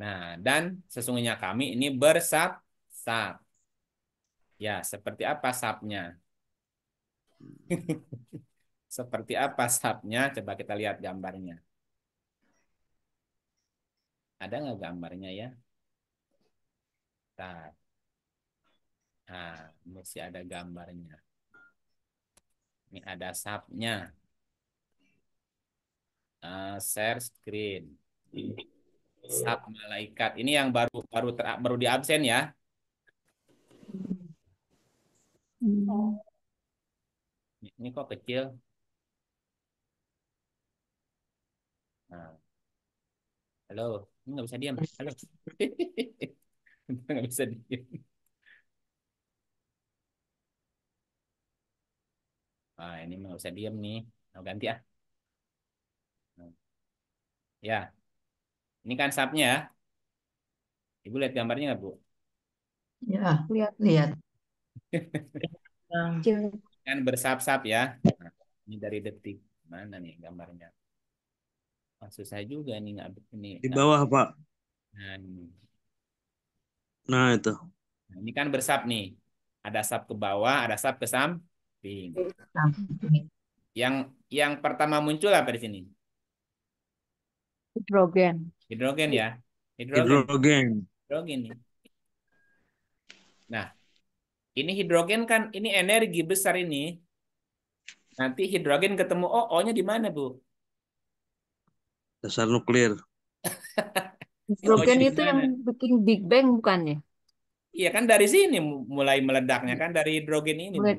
Nah, dan sesungguhnya kami ini bersab sab. Ya, seperti apa sabnya? [laughs] seperti apa sabnya? Coba kita lihat gambarnya. Ada nggak gambarnya ya? Bentar. Nah, masih ada gambarnya. Ini ada sabnya. Uh, share screen sab malaikat. Ini yang baru baru ter, baru di absen ya. Ini kok kecil. Nah. Halo, ini nggak bisa diam. Halo. [laughs] nggak bisa diam. Ah, ini nggak bisa diam nih. Mau ganti ah. Nah. Ya. Ini kan sapnya ya. Ibu lihat gambarnya nggak, Bu? Ya, lihat. Lihat. [laughs] kan bersab-sab ya. Nah, ini dari detik. Mana nih gambarnya? Wah, susah juga nih nggak ini. Di bawah, nah, Pak. Nah, nah itu. Nah, ini kan bersab nih. Ada sap ke bawah, ada sap ke samping. Yang yang pertama muncul apa di sini? Hidrogen. Hidrogen ya. Hidrogen. Hidrogen. Hidrogen nih. Ya? Nah, ini hidrogen kan ini energi besar ini. Nanti hidrogen ketemu o nya di mana, Bu? Dasar nuklir. [laughs] hidrogen oh, itu yang bikin Big Bang bukannya? Iya kan dari sini mulai meledaknya kan dari hidrogen ini. Mulai,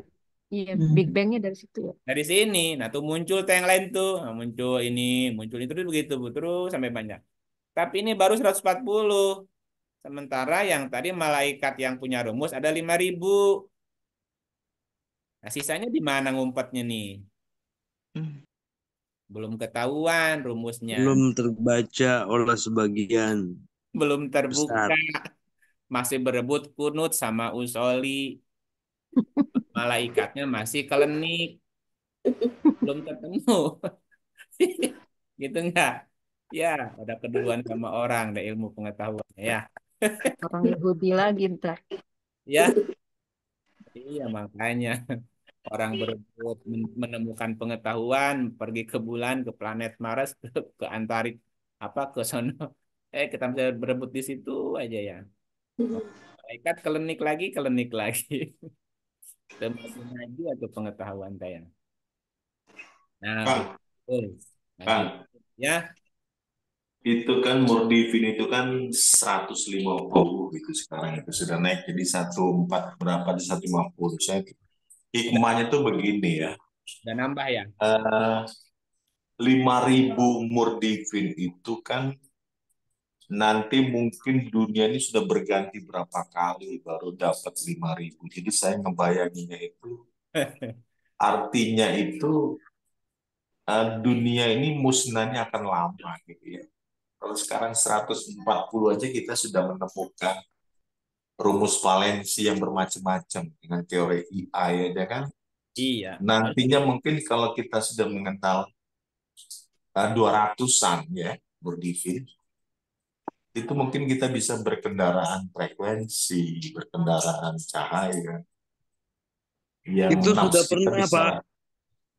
Iya, hmm. Big Bangnya dari situ ya. Dari sini, nah tuh muncul tuh yang lain tuh, nah, muncul ini, muncul itu terus begitu, terus sampai banyak. Tapi ini baru 140. Sementara yang tadi malaikat yang punya rumus ada 5000. Nah, sisanya di mana ngumpetnya nih? Hmm. Belum ketahuan rumusnya. Belum terbaca oleh sebagian. Belum terbuka. Besar. Masih berebut kunut sama usoli. [laughs] malaikatnya masih kelenik belum ketemu [laughs] gitu enggak ya ada keduluan sama orang ada ilmu pengetahuan ya orang Yahudi lagi entar ya iya makanya orang berebut menemukan pengetahuan pergi ke bulan ke planet Mars ke, ke antarik apa ke sono eh kita bisa berebut di situ aja ya hmm. malaikat kelenik lagi kelenik lagi [laughs] dan ngaji atau pengetahuan saya. Nah, Pak. Eh, nah, Ya. Itu kan Murdivin itu kan 150 itu sekarang itu sudah naik jadi 14 berapa di 150 saya hikmahnya tuh begini ya. Udah nambah ya? Uh, eh, 5000 Murdivin itu kan nanti mungkin dunia ini sudah berganti berapa kali baru dapat lima ribu Jadi saya ngebayanginya itu [laughs] artinya itu eh, dunia ini musnahnya akan lama gitu ya. Kalau sekarang 140 aja kita sudah menemukan rumus valensi yang bermacam-macam dengan teori IA ya kan. Iya. Nantinya mungkin kalau kita sudah mengenal eh, dua 200-an ya, berdivisi itu mungkin kita bisa berkendaraan frekuensi, berkendaraan cahaya. Yang itu sudah pernah bisa, Pak.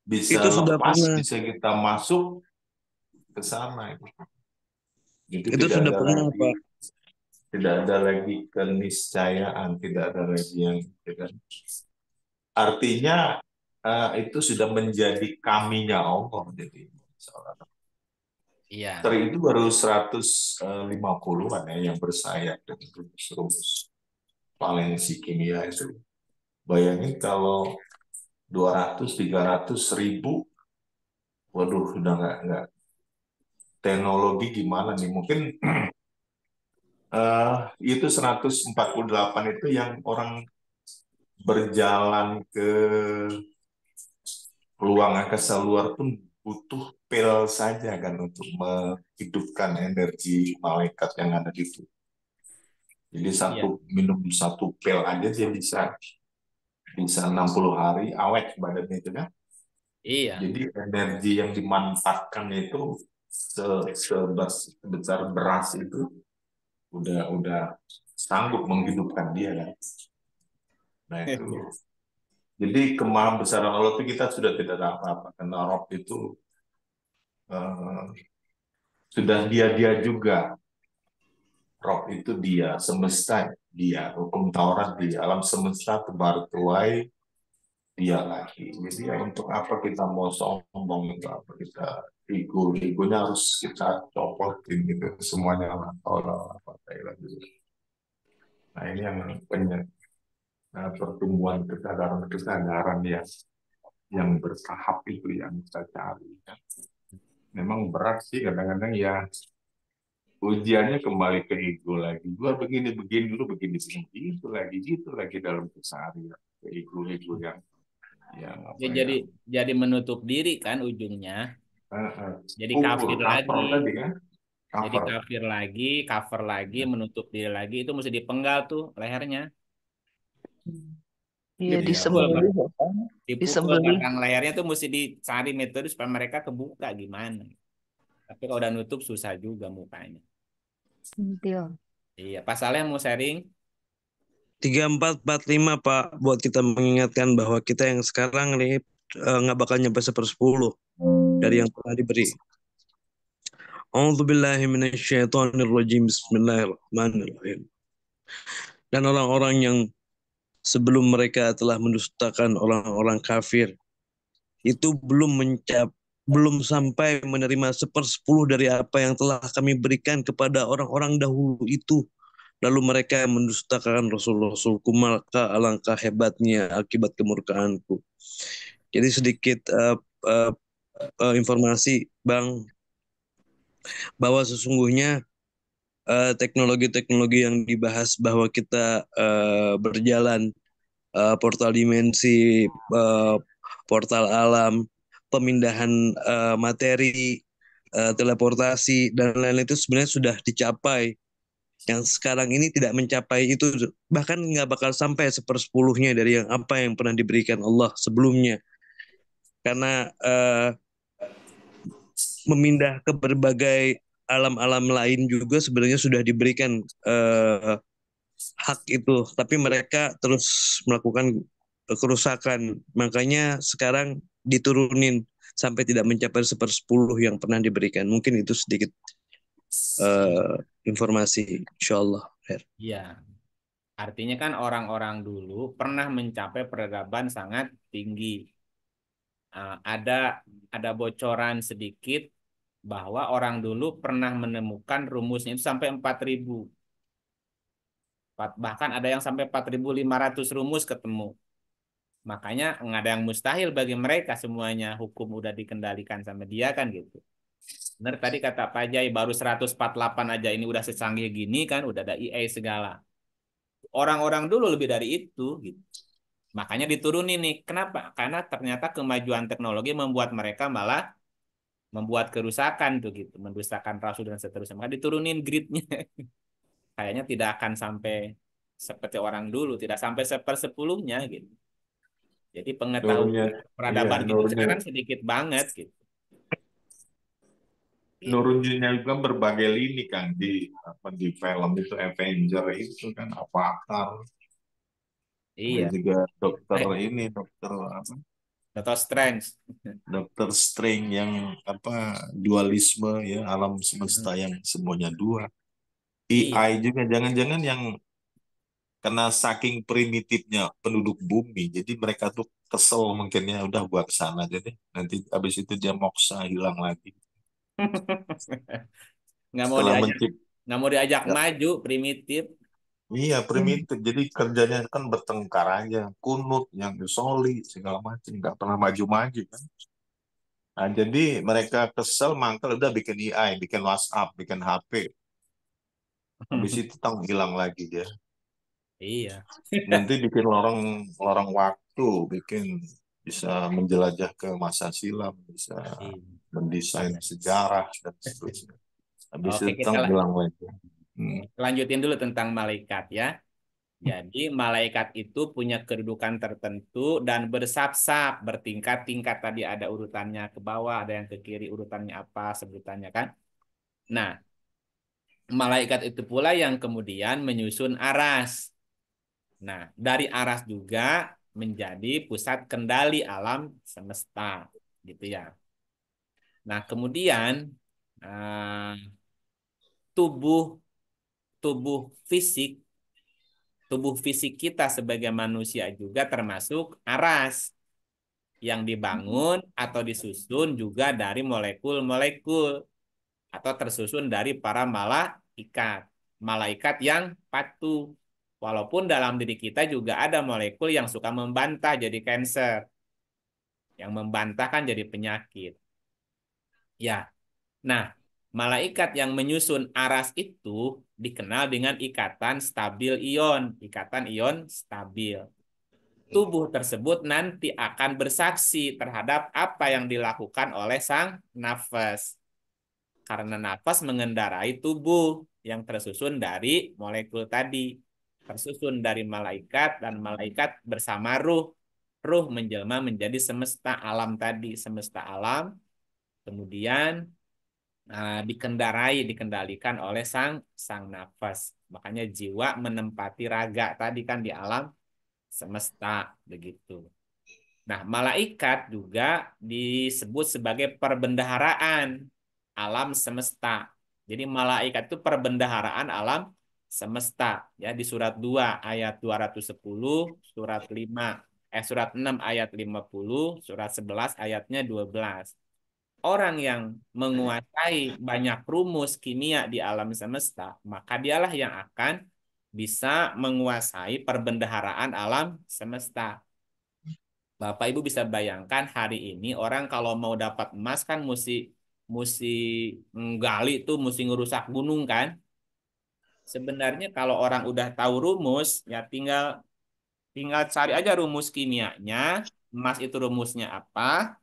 Bisa itu lepas, pernah. bisa kita masuk ke sana. itu. itu sudah pernah lagi, Pak. Tidak ada lagi keniscayaan, tidak ada lagi yang tidak. Ya kan? Artinya eh, itu sudah menjadi kaminya Allah jadi seolah Iya. Teri itu baru 150-an eh, ya yang bersayap dan terus Valensi kimia itu. Bayangin kalau 200, 300, 1000, waduh sudah nggak nggak teknologi gimana nih mungkin uh, [clears throat] itu 148 itu yang orang berjalan ke peluang ke luar pun butuh pil saja kan untuk menghidupkan energi malaikat yang ada di tubuh. Jadi satu iya. minum satu pil aja dia bisa bisa 60 hari awet badannya itu kan. Iya. Jadi energi yang dimanfaatkan itu se sebesar beras itu udah udah sanggup menghidupkan dia kan. Nah itu. Iya. Jadi kemah besar Allah itu kita sudah tidak tahu apa-apa karena Rob itu Eh, sudah dia dia juga rob itu dia semesta dia hukum Taurat di alam semesta tebar tuai dia lagi jadi ya, untuk apa kita mau sombong untuk apa kita ego egonya harus kita copotin gitu semuanya lah orang apa lagi gitu. nah ini yang penyakit nah, eh, pertumbuhan kesadaran kesadaran ya yang bertahap itu yang kita cari memang berat sih kadang-kadang ya ujiannya kembali ke ego lagi. Gua begini begini dulu begini begini itu lagi gitu lagi dalam keseharian ke ego ego yang ya, ya, ya jadi jadi menutup diri kan ujungnya. Uh, uh, jadi kafir lagi. kan? Jadi kafir lagi, cover lagi, iya. menutup diri lagi itu mesti dipenggal tuh lehernya. Iya, disembelih. Disembelih. Belakang layarnya tuh mesti dicari metode supaya mereka kebuka gimana. Tapi kalau udah nutup susah juga mukanya. Sentil. Iya, pasalnya mau sharing 3445 Pak buat kita mengingatkan bahwa kita yang sekarang nih eh, nggak uh, bakal nyampe seper sepuluh dari yang telah diberi. Alhamdulillahirobbilalamin. Bismillahirrahmanirrahim. Dan orang-orang yang sebelum mereka telah mendustakan orang-orang kafir itu belum mencap belum sampai menerima sepersepuluh dari apa yang telah kami berikan kepada orang-orang dahulu itu lalu mereka mendustakan rasul-rasulku maka alangkah hebatnya akibat kemurkaanku jadi sedikit uh, uh, uh, informasi bang bahwa sesungguhnya Eh, teknologi-teknologi uh, yang dibahas bahwa kita uh, berjalan uh, portal dimensi, uh, portal alam, pemindahan uh, materi, uh, teleportasi dan lain-lain itu sebenarnya sudah dicapai. Yang sekarang ini tidak mencapai itu bahkan nggak bakal sampai sepersepuluhnya dari yang apa yang pernah diberikan Allah sebelumnya. Karena uh, memindah ke berbagai alam-alam lain juga sebenarnya sudah diberikan uh, hak itu, tapi mereka terus melakukan kerusakan. Makanya sekarang diturunin sampai tidak mencapai sepersepuluh yang pernah diberikan. Mungkin itu sedikit uh, informasi, insya Allah. Iya, Artinya kan orang-orang dulu pernah mencapai peradaban sangat tinggi. Uh, ada ada bocoran sedikit bahwa orang dulu pernah menemukan rumusnya itu sampai 4000. Bahkan ada yang sampai 4500 rumus ketemu. Makanya nggak ada yang mustahil bagi mereka semuanya hukum udah dikendalikan sama dia kan gitu. Benar tadi kata Pak Jai baru 148 aja ini udah secanggih gini kan udah ada EA segala. Orang-orang dulu lebih dari itu gitu. Makanya diturunin nih. Kenapa? Karena ternyata kemajuan teknologi membuat mereka malah membuat kerusakan tuh gitu, mendustakan rasul dan seterusnya. Maka diturunin gridnya. [laughs] Kayaknya tidak akan sampai seperti orang dulu, tidak sampai sepersepuluhnya gitu. Jadi pengetahuan peradaban iya, gitu sekarang sedikit banget gitu. Nurunnya juga berbagai lini kan di apa di film itu Avenger itu kan Avatar. Iya. juga dokter eh. ini dokter apa? Dr. Strange. Dr. Strange yang apa dualisme ya alam semesta mm-hmm. yang semuanya dua. AI iya. juga jangan-jangan yang karena saking primitifnya penduduk bumi jadi mereka tuh kesel mungkin ya udah buat ke sana jadi nanti abis itu dia moksa hilang lagi [laughs] nggak mau diajak nggak ya. mau diajak maju primitif Iya, iya primitif. Jadi kerjanya kan bertengkar aja, kunut, yang soli segala macam, nggak pernah maju-maju kan. Nah, jadi mereka kesel, mangkel udah bikin AI, bikin WhatsApp, bikin HP. Habis [laughs] itu tang hilang lagi dia. Iya. Nanti bikin lorong lorong waktu, bikin bisa menjelajah ke masa silam, bisa iya. mendesain iya. sejarah dan seterusnya. Habis itu tang hilang lagi. Hmm. lanjutin dulu tentang malaikat ya. Hmm. Jadi malaikat itu punya kedudukan tertentu dan bersab-sab, bertingkat-tingkat tadi ada urutannya ke bawah, ada yang ke kiri urutannya apa sebutannya kan. Nah, malaikat itu pula yang kemudian menyusun aras. Nah, dari aras juga menjadi pusat kendali alam semesta gitu ya. Nah, kemudian eh, tubuh tubuh fisik tubuh fisik kita sebagai manusia juga termasuk aras yang dibangun atau disusun juga dari molekul-molekul atau tersusun dari para malaikat. Malaikat yang patuh. Walaupun dalam diri kita juga ada molekul yang suka membantah jadi kanker. Yang membantah kan jadi penyakit. Ya. Nah, malaikat yang menyusun aras itu dikenal dengan ikatan stabil ion, ikatan ion stabil. Hmm. Tubuh tersebut nanti akan bersaksi terhadap apa yang dilakukan oleh sang nafas. Karena nafas mengendarai tubuh yang tersusun dari molekul tadi. Tersusun dari malaikat dan malaikat bersama ruh. Ruh menjelma menjadi semesta alam tadi. Semesta alam kemudian Ah, dikendarai, dikendalikan oleh sang sang nafas. Makanya jiwa menempati raga tadi kan di alam semesta begitu. Nah, malaikat juga disebut sebagai perbendaharaan alam semesta. Jadi malaikat itu perbendaharaan alam semesta ya di surat 2 ayat 210, surat 5 eh surat 6 ayat 50, surat 11 ayatnya 12 orang yang menguasai banyak rumus kimia di alam semesta, maka dialah yang akan bisa menguasai perbendaharaan alam semesta. Bapak Ibu bisa bayangkan hari ini orang kalau mau dapat emas kan mesti mesti menggali tuh, mesti ngerusak gunung kan? Sebenarnya kalau orang udah tahu rumus, ya tinggal tinggal cari aja rumus kimianya, emas itu rumusnya apa,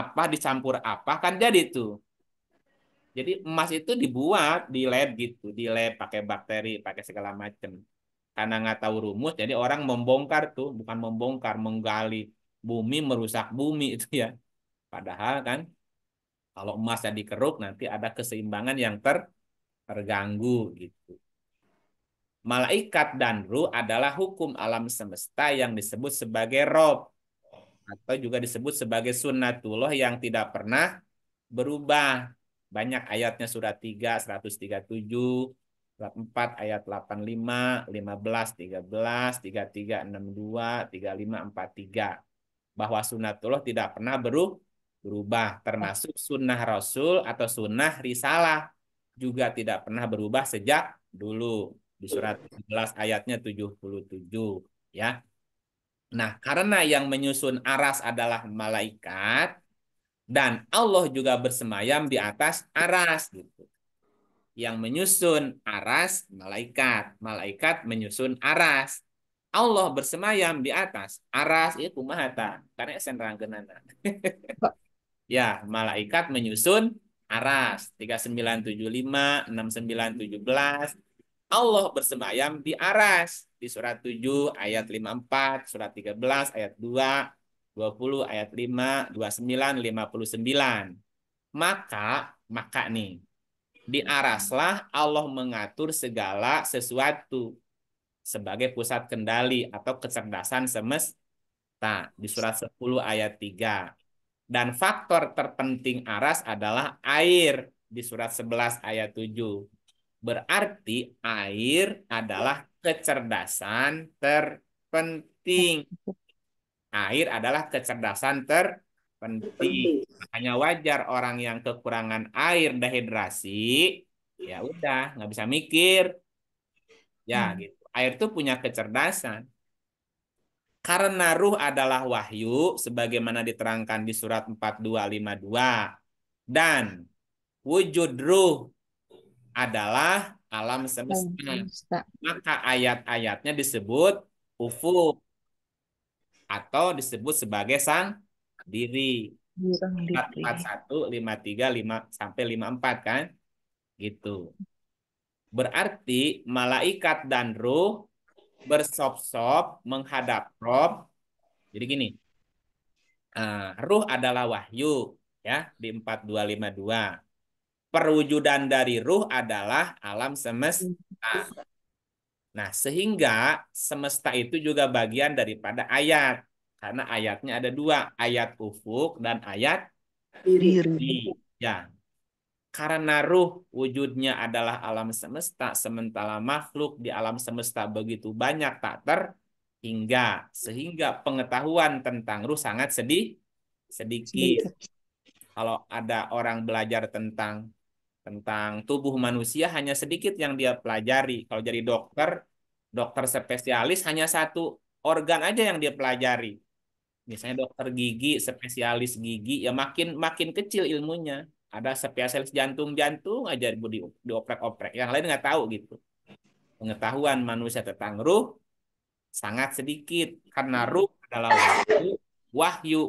apa dicampur apa kan jadi itu. Jadi emas itu dibuat di lab gitu, di lab pakai bakteri, pakai segala macam. Karena nggak tahu rumus, jadi orang membongkar tuh, bukan membongkar, menggali bumi, merusak bumi itu ya. Padahal kan kalau emasnya dikeruk nanti ada keseimbangan yang ter terganggu gitu. Malaikat dan ruh adalah hukum alam semesta yang disebut sebagai rob atau juga disebut sebagai sunnatullah yang tidak pernah berubah. Banyak ayatnya surat 3, 137, 4 ayat 85, 15, 13, 33, 62, 35, 43. Bahwa sunnatullah tidak pernah berubah, termasuk sunnah rasul atau sunnah risalah juga tidak pernah berubah sejak dulu di surat 11 ayatnya 77 ya Nah, karena yang menyusun aras adalah malaikat dan Allah juga bersemayam di atas aras gitu. Yang menyusun aras malaikat, malaikat menyusun aras. Allah bersemayam di atas aras itu mahata karena ya, senranggenana. [laughs] ya, malaikat menyusun aras 3975 6917 Allah bersemayam di aras di surat 7 ayat 54, surat 13 ayat 2, 20 ayat 5, 29, 59. Maka, maka nih, di araslah Allah mengatur segala sesuatu sebagai pusat kendali atau kecerdasan semesta di surat 10 ayat 3. Dan faktor terpenting aras adalah air di surat 11 ayat 7. Berarti air adalah kecerdasan terpenting. Air adalah kecerdasan terpenting. Hanya wajar orang yang kekurangan air dehidrasi, ya udah nggak bisa mikir. Ya hmm. gitu. Air tuh punya kecerdasan. Karena ruh adalah wahyu sebagaimana diterangkan di surat 4252 dan wujud ruh adalah alam semesta. Maka ayat-ayatnya disebut ufu atau disebut sebagai sang diri. Empat satu lima tiga lima sampai lima empat kan, gitu. Berarti malaikat dan ruh bersop-sop menghadap Rob. Jadi gini, uh, ruh adalah wahyu ya di 4252 perwujudan dari ruh adalah alam semesta. Nah, sehingga semesta itu juga bagian daripada ayat. Karena ayatnya ada dua, ayat ufuk dan ayat diri. Ya. Karena ruh wujudnya adalah alam semesta, sementara makhluk di alam semesta begitu banyak tak terhingga. Sehingga pengetahuan tentang ruh sangat sedih sedikit. Kalau ada orang belajar tentang tentang tubuh manusia hanya sedikit yang dia pelajari. Kalau jadi dokter, dokter spesialis hanya satu organ aja yang dia pelajari. Misalnya dokter gigi, spesialis gigi, ya makin makin kecil ilmunya. Ada spesialis jantung-jantung aja di, dioprek-oprek. Yang lain nggak tahu gitu. Pengetahuan manusia tentang ruh sangat sedikit karena ruh adalah wahyu. Wahyu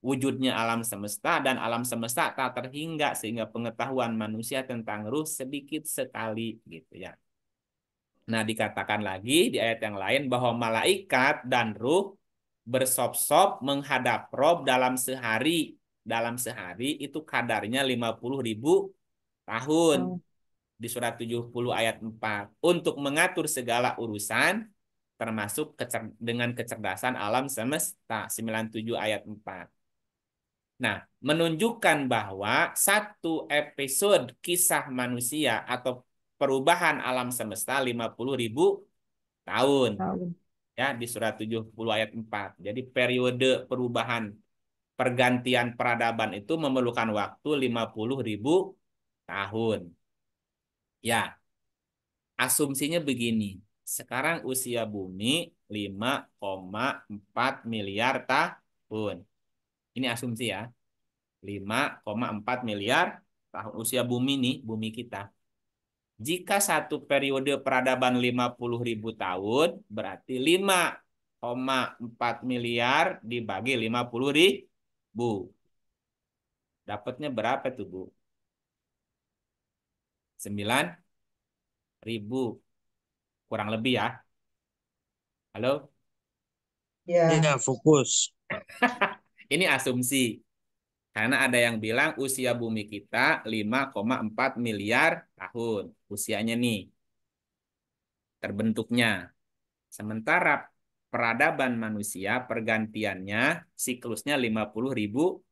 wujudnya alam semesta dan alam semesta tak terhingga sehingga pengetahuan manusia tentang ruh sedikit sekali gitu ya. Nah, dikatakan lagi di ayat yang lain bahwa malaikat dan ruh bersop-sop menghadap Rob dalam sehari. Dalam sehari itu kadarnya 50 ribu tahun. Hmm. Di surat 70 ayat 4. Untuk mengatur segala urusan termasuk dengan kecerdasan alam semesta. 97 ayat 4 Nah, menunjukkan bahwa satu episode kisah manusia atau perubahan alam semesta 50 ribu tahun. tahun. Ya, di surat 70 ayat 4. Jadi periode perubahan pergantian peradaban itu memerlukan waktu 50 ribu tahun. Ya, asumsinya begini. Sekarang usia bumi 5,4 miliar tahun. Ini asumsi ya. 5,4 miliar tahun usia bumi nih, bumi kita. Jika satu periode peradaban 50 ribu tahun, berarti 5,4 miliar dibagi 50 ribu. Dapatnya berapa tuh, Bu? 9 ribu. Kurang lebih ya. Halo? Ya, Yeah, fokus. [laughs] Ini asumsi. Karena ada yang bilang usia bumi kita 5,4 miliar tahun. Usianya nih. Terbentuknya. Sementara peradaban manusia pergantiannya siklusnya 50 ribu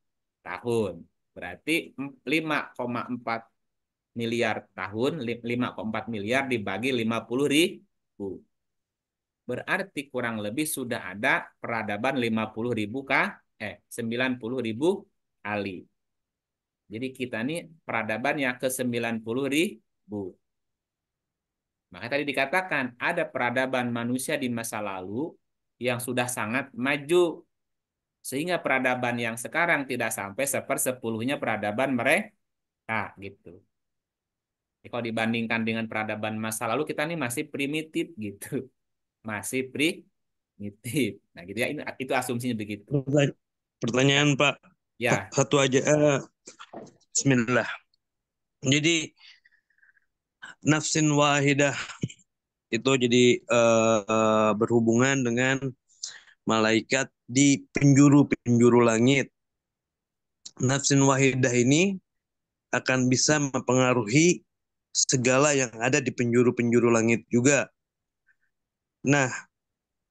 tahun. Berarti 5,4 miliar tahun, 5,4 miliar dibagi 50 ribu. Berarti kurang lebih sudah ada peradaban 50 ribu kah eh 90 ribu kali. Jadi kita nih peradabannya ke 90 ribu. Maka tadi dikatakan ada peradaban manusia di masa lalu yang sudah sangat maju. Sehingga peradaban yang sekarang tidak sampai sepersepuluhnya peradaban mereka. gitu. Jadi kalau dibandingkan dengan peradaban masa lalu kita nih masih primitif gitu. Masih primitif. Nah gitu ya, itu asumsinya begitu. Pertanyaan Pak. Ya. Satu aja. Uh, Bismillah. Jadi nafsin wahidah itu jadi uh, berhubungan dengan malaikat di penjuru-penjuru langit. Nafsin wahidah ini akan bisa mempengaruhi segala yang ada di penjuru-penjuru langit juga. Nah,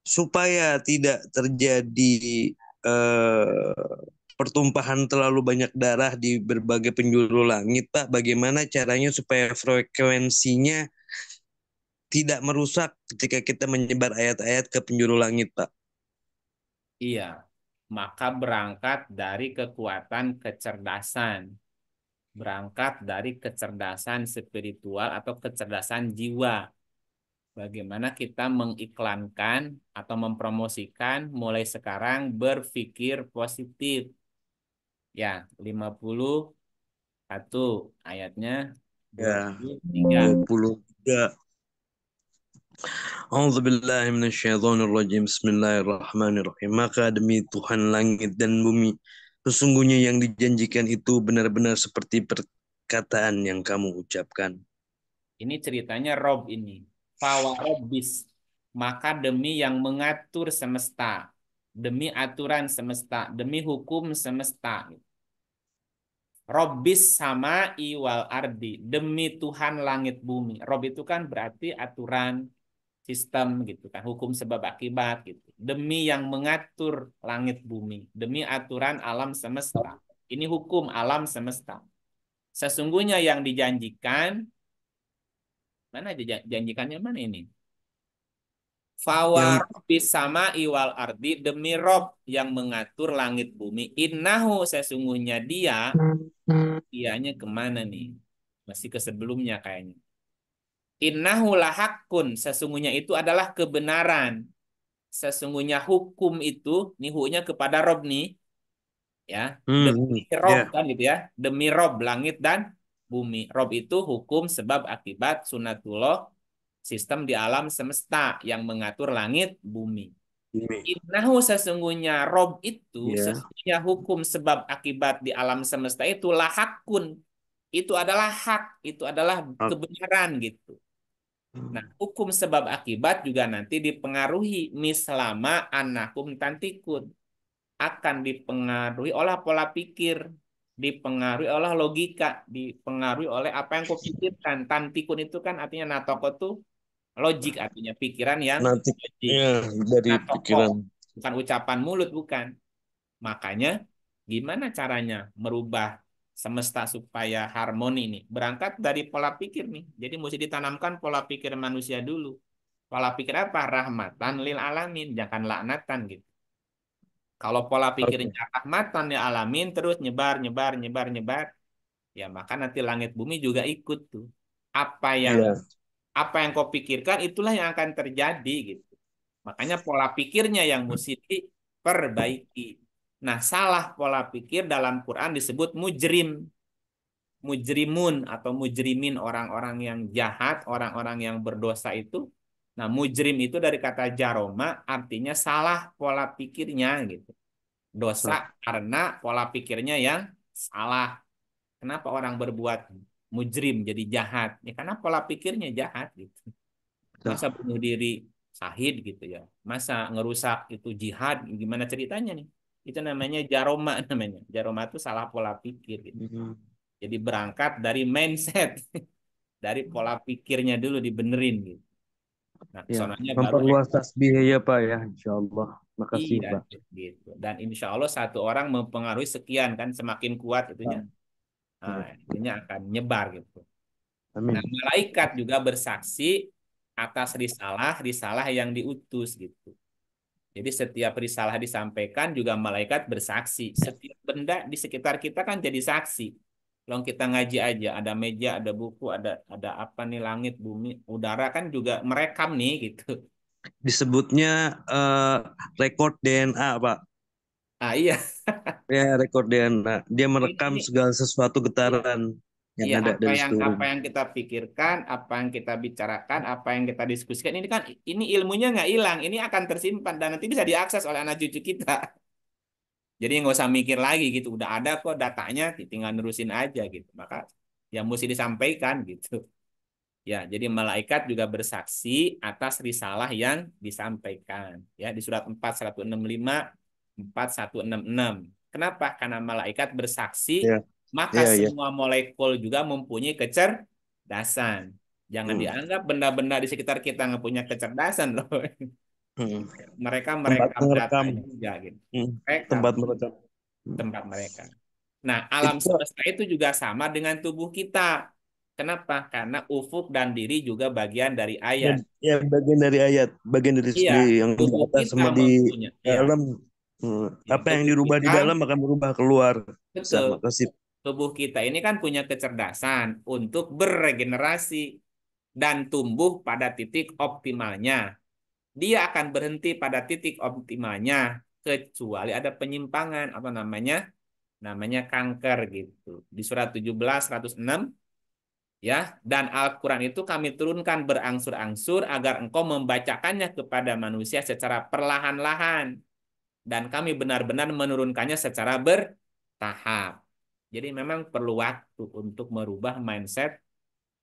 supaya tidak terjadi Eh, pertumpahan terlalu banyak darah di berbagai penjuru langit, Pak. Bagaimana caranya supaya frekuensinya tidak merusak ketika kita menyebar ayat-ayat ke penjuru langit, Pak? Iya, maka berangkat dari kekuatan kecerdasan. Berangkat dari kecerdasan spiritual atau kecerdasan jiwa bagaimana kita mengiklankan atau mempromosikan mulai sekarang berpikir positif. Ya, 51 ayatnya ya, 23. 23. A'udzu billahi minasyaitonir rajim. Bismillahirrahmanirrahim. Maka demi Tuhan langit dan bumi, sesungguhnya yang dijanjikan itu benar-benar seperti perkataan yang kamu ucapkan. Ini ceritanya Rob ini fawarobis maka demi yang mengatur semesta demi aturan semesta demi hukum semesta Robis sama iwal ardi demi Tuhan langit bumi. Rob itu kan berarti aturan sistem gitu kan, hukum sebab akibat gitu. Demi yang mengatur langit bumi, demi aturan alam semesta. Ini hukum alam semesta. Sesungguhnya yang dijanjikan Mana aja janjikannya mana ini? Fawar bis sama iwal ardi demi Rob yang mengatur langit bumi. Innahu sesungguhnya dia. ianya kemana nih? Masih ke sebelumnya kayaknya. Innahu lahakun. Sesungguhnya itu adalah kebenaran. Sesungguhnya hukum itu. Nihunya kepada Rob nih. Ya. Hmm, demi hmm, Rob yeah. kan gitu ya. Demi Rob langit dan bumi. Rob itu hukum sebab akibat sunatullah sistem di alam semesta yang mengatur langit bumi. Innahu sesungguhnya rob itu yeah. sesungguhnya hukum sebab akibat di alam semesta itu lahakun. Itu adalah hak, itu adalah kebenaran gitu. Hmm. Nah, hukum sebab akibat juga nanti dipengaruhi mislama anakum tantikun akan dipengaruhi oleh pola pikir dipengaruhi oleh logika, dipengaruhi oleh apa yang kau pikirkan. Tantikun itu kan artinya natoko tuh logik artinya pikiran yang Nanti, logik. Ya, dari natoko, pikiran. bukan ucapan mulut bukan. Makanya gimana caranya merubah semesta supaya harmoni ini berangkat dari pola pikir nih. Jadi mesti ditanamkan pola pikir manusia dulu. Pola pikir apa? Rahmatan lil alamin, jangan laknatan gitu. Kalau pola pikirnya okay. rahmatan ya alamin terus nyebar nyebar nyebar nyebar, ya maka nanti langit bumi juga ikut tuh. Apa yang yeah. apa yang kau pikirkan itulah yang akan terjadi gitu. Makanya pola pikirnya yang mesti diperbaiki. Nah, salah pola pikir dalam Quran disebut mujrim. Mujrimun atau mujrimin orang-orang yang jahat, orang-orang yang berdosa itu Nah, mujrim itu dari kata jaroma artinya salah pola pikirnya gitu. Dosa karena pola pikirnya yang salah. Kenapa orang berbuat mujrim jadi jahat? Ya karena pola pikirnya jahat gitu. Masa bunuh diri sahid gitu ya. Masa ngerusak itu jihad gimana ceritanya nih? Itu namanya jaroma [laughs] namanya. Jaroma itu salah pola pikir gitu. -hmm. Jadi berangkat dari mindset. [laughs] dari pola pikirnya dulu dibenerin gitu. Nah, ya, memperluas tasbih ya Pak ya, insya Allah. Makasih iya, Pak. Gitu. Dan insya Allah satu orang mempengaruhi sekian kan, semakin kuat itunya. Iya. Nah, iya. itunya akan nyebar gitu. Amin. Nah, malaikat juga bersaksi atas risalah, risalah yang diutus gitu. Jadi setiap risalah disampaikan juga malaikat bersaksi. Setiap benda di sekitar kita kan jadi saksi. Long kita ngaji aja, ada meja, ada buku, ada ada apa nih langit, bumi, udara kan juga merekam nih gitu. Disebutnya uh, record DNA, Pak. Ah iya. [laughs] ya record DNA. Dia merekam Ini, segala sesuatu getaran yang ya, ada apa dari yang seluruh. apa yang kita pikirkan, apa yang kita bicarakan, apa yang kita diskusikan ini kan ini ilmunya nggak hilang, ini akan tersimpan dan nanti bisa diakses oleh anak cucu kita. Jadi nggak usah mikir lagi gitu, udah ada kok datanya, tinggal nerusin aja gitu. Maka yang mesti disampaikan gitu. Ya, jadi malaikat juga bersaksi atas risalah yang disampaikan. Ya, di surat 4165 4166. Kenapa? Karena malaikat bersaksi, ya. maka ya, ya. semua ya. molekul juga mempunyai kecerdasan. Jangan hmm. dianggap benda-benda di sekitar kita nggak punya kecerdasan loh. [laughs] Hmm. Mereka mereka merekam juga gitu. Hmm. Mereka, tempat merekam. Hmm. Tempat mereka. Nah, alam semesta itu juga sama dengan tubuh kita. Kenapa? Karena ufuk dan diri juga bagian dari ayat. Ya, bagian dari ayat, bagian dari iya, yang di atas sama di dalam. Hmm. Iya, Apa yang dirubah kita, di dalam akan berubah keluar. Betul. Tubuh kita ini kan punya kecerdasan untuk beregenerasi dan tumbuh pada titik optimalnya dia akan berhenti pada titik optimalnya kecuali ada penyimpangan atau namanya namanya kanker gitu. Di surat 17 106 ya, dan Al-Qur'an itu kami turunkan berangsur-angsur agar engkau membacakannya kepada manusia secara perlahan-lahan dan kami benar-benar menurunkannya secara bertahap. Jadi memang perlu waktu untuk merubah mindset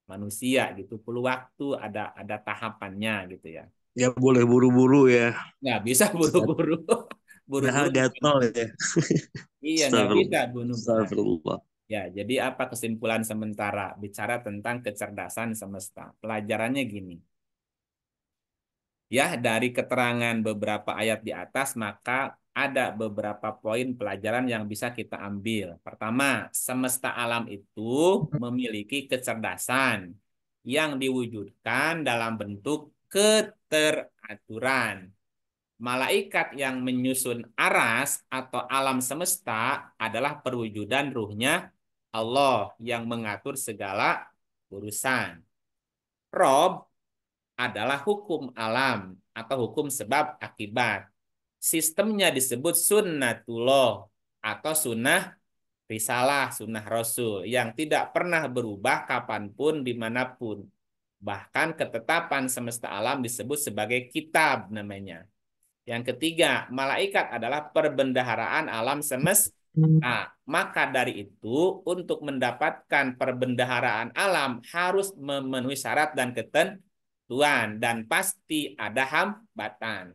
manusia gitu, perlu waktu ada ada tahapannya gitu ya ya, boleh buru-buru ya nggak ya, bisa buru-buru [laughs] buru-buru ya iya nggak bisa buru-buru ya jadi apa kesimpulan sementara bicara tentang kecerdasan semesta pelajarannya gini ya dari keterangan beberapa ayat di atas maka ada beberapa poin pelajaran yang bisa kita ambil. Pertama, semesta alam itu memiliki kecerdasan yang diwujudkan dalam bentuk keteraturan. Malaikat yang menyusun aras atau alam semesta adalah perwujudan ruhnya Allah yang mengatur segala urusan. Rob adalah hukum alam atau hukum sebab akibat. Sistemnya disebut sunnatullah atau sunnah risalah, sunnah rasul yang tidak pernah berubah kapanpun, dimanapun. Bahkan ketetapan semesta alam disebut sebagai kitab namanya. Yang ketiga, malaikat adalah perbendaharaan alam semesta. Hmm. Nah, maka dari itu untuk mendapatkan perbendaharaan alam harus memenuhi syarat dan ketentuan dan pasti ada hambatan.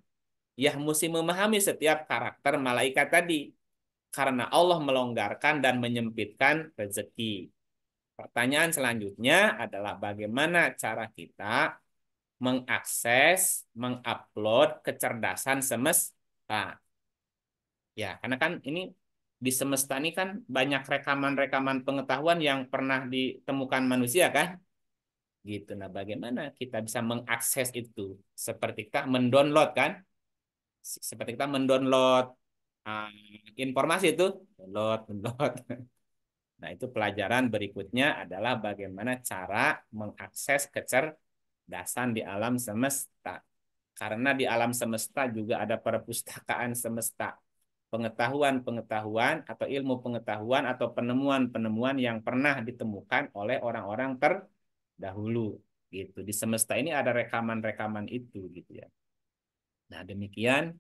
Ya mesti memahami setiap karakter malaikat tadi karena Allah melonggarkan dan menyempitkan rezeki. Pertanyaan selanjutnya adalah bagaimana cara kita mengakses, mengupload kecerdasan semesta. Ya, karena kan ini di semesta ini kan banyak rekaman-rekaman pengetahuan yang pernah ditemukan manusia kan? Gitu. Nah, bagaimana kita bisa mengakses itu? Seperti kita mendownload kan? Seperti kita mendownload uh, informasi itu, download, download. Nah, itu pelajaran berikutnya adalah bagaimana cara mengakses kecerdasan di alam semesta. Karena di alam semesta juga ada perpustakaan semesta. Pengetahuan-pengetahuan atau ilmu pengetahuan atau penemuan-penemuan yang pernah ditemukan oleh orang-orang terdahulu gitu. Di semesta ini ada rekaman-rekaman itu gitu ya. Nah, demikian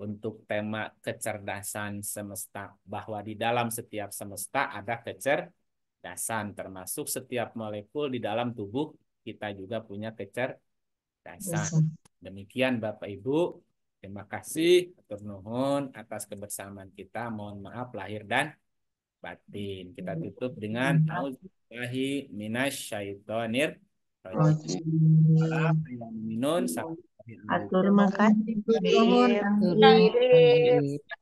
untuk tema kecerdasan semesta bahwa di dalam setiap semesta ada kecerdasan termasuk setiap molekul di dalam tubuh kita juga punya kecerdasan. Demikian Bapak Ibu, terima kasih atur nuhun atas kebersamaan kita. Mohon maaf lahir dan batin. Kita tutup dengan auzubillahi minasyaitonir rajim. Minun Iya, iya. Atur makasih. Terima kasih.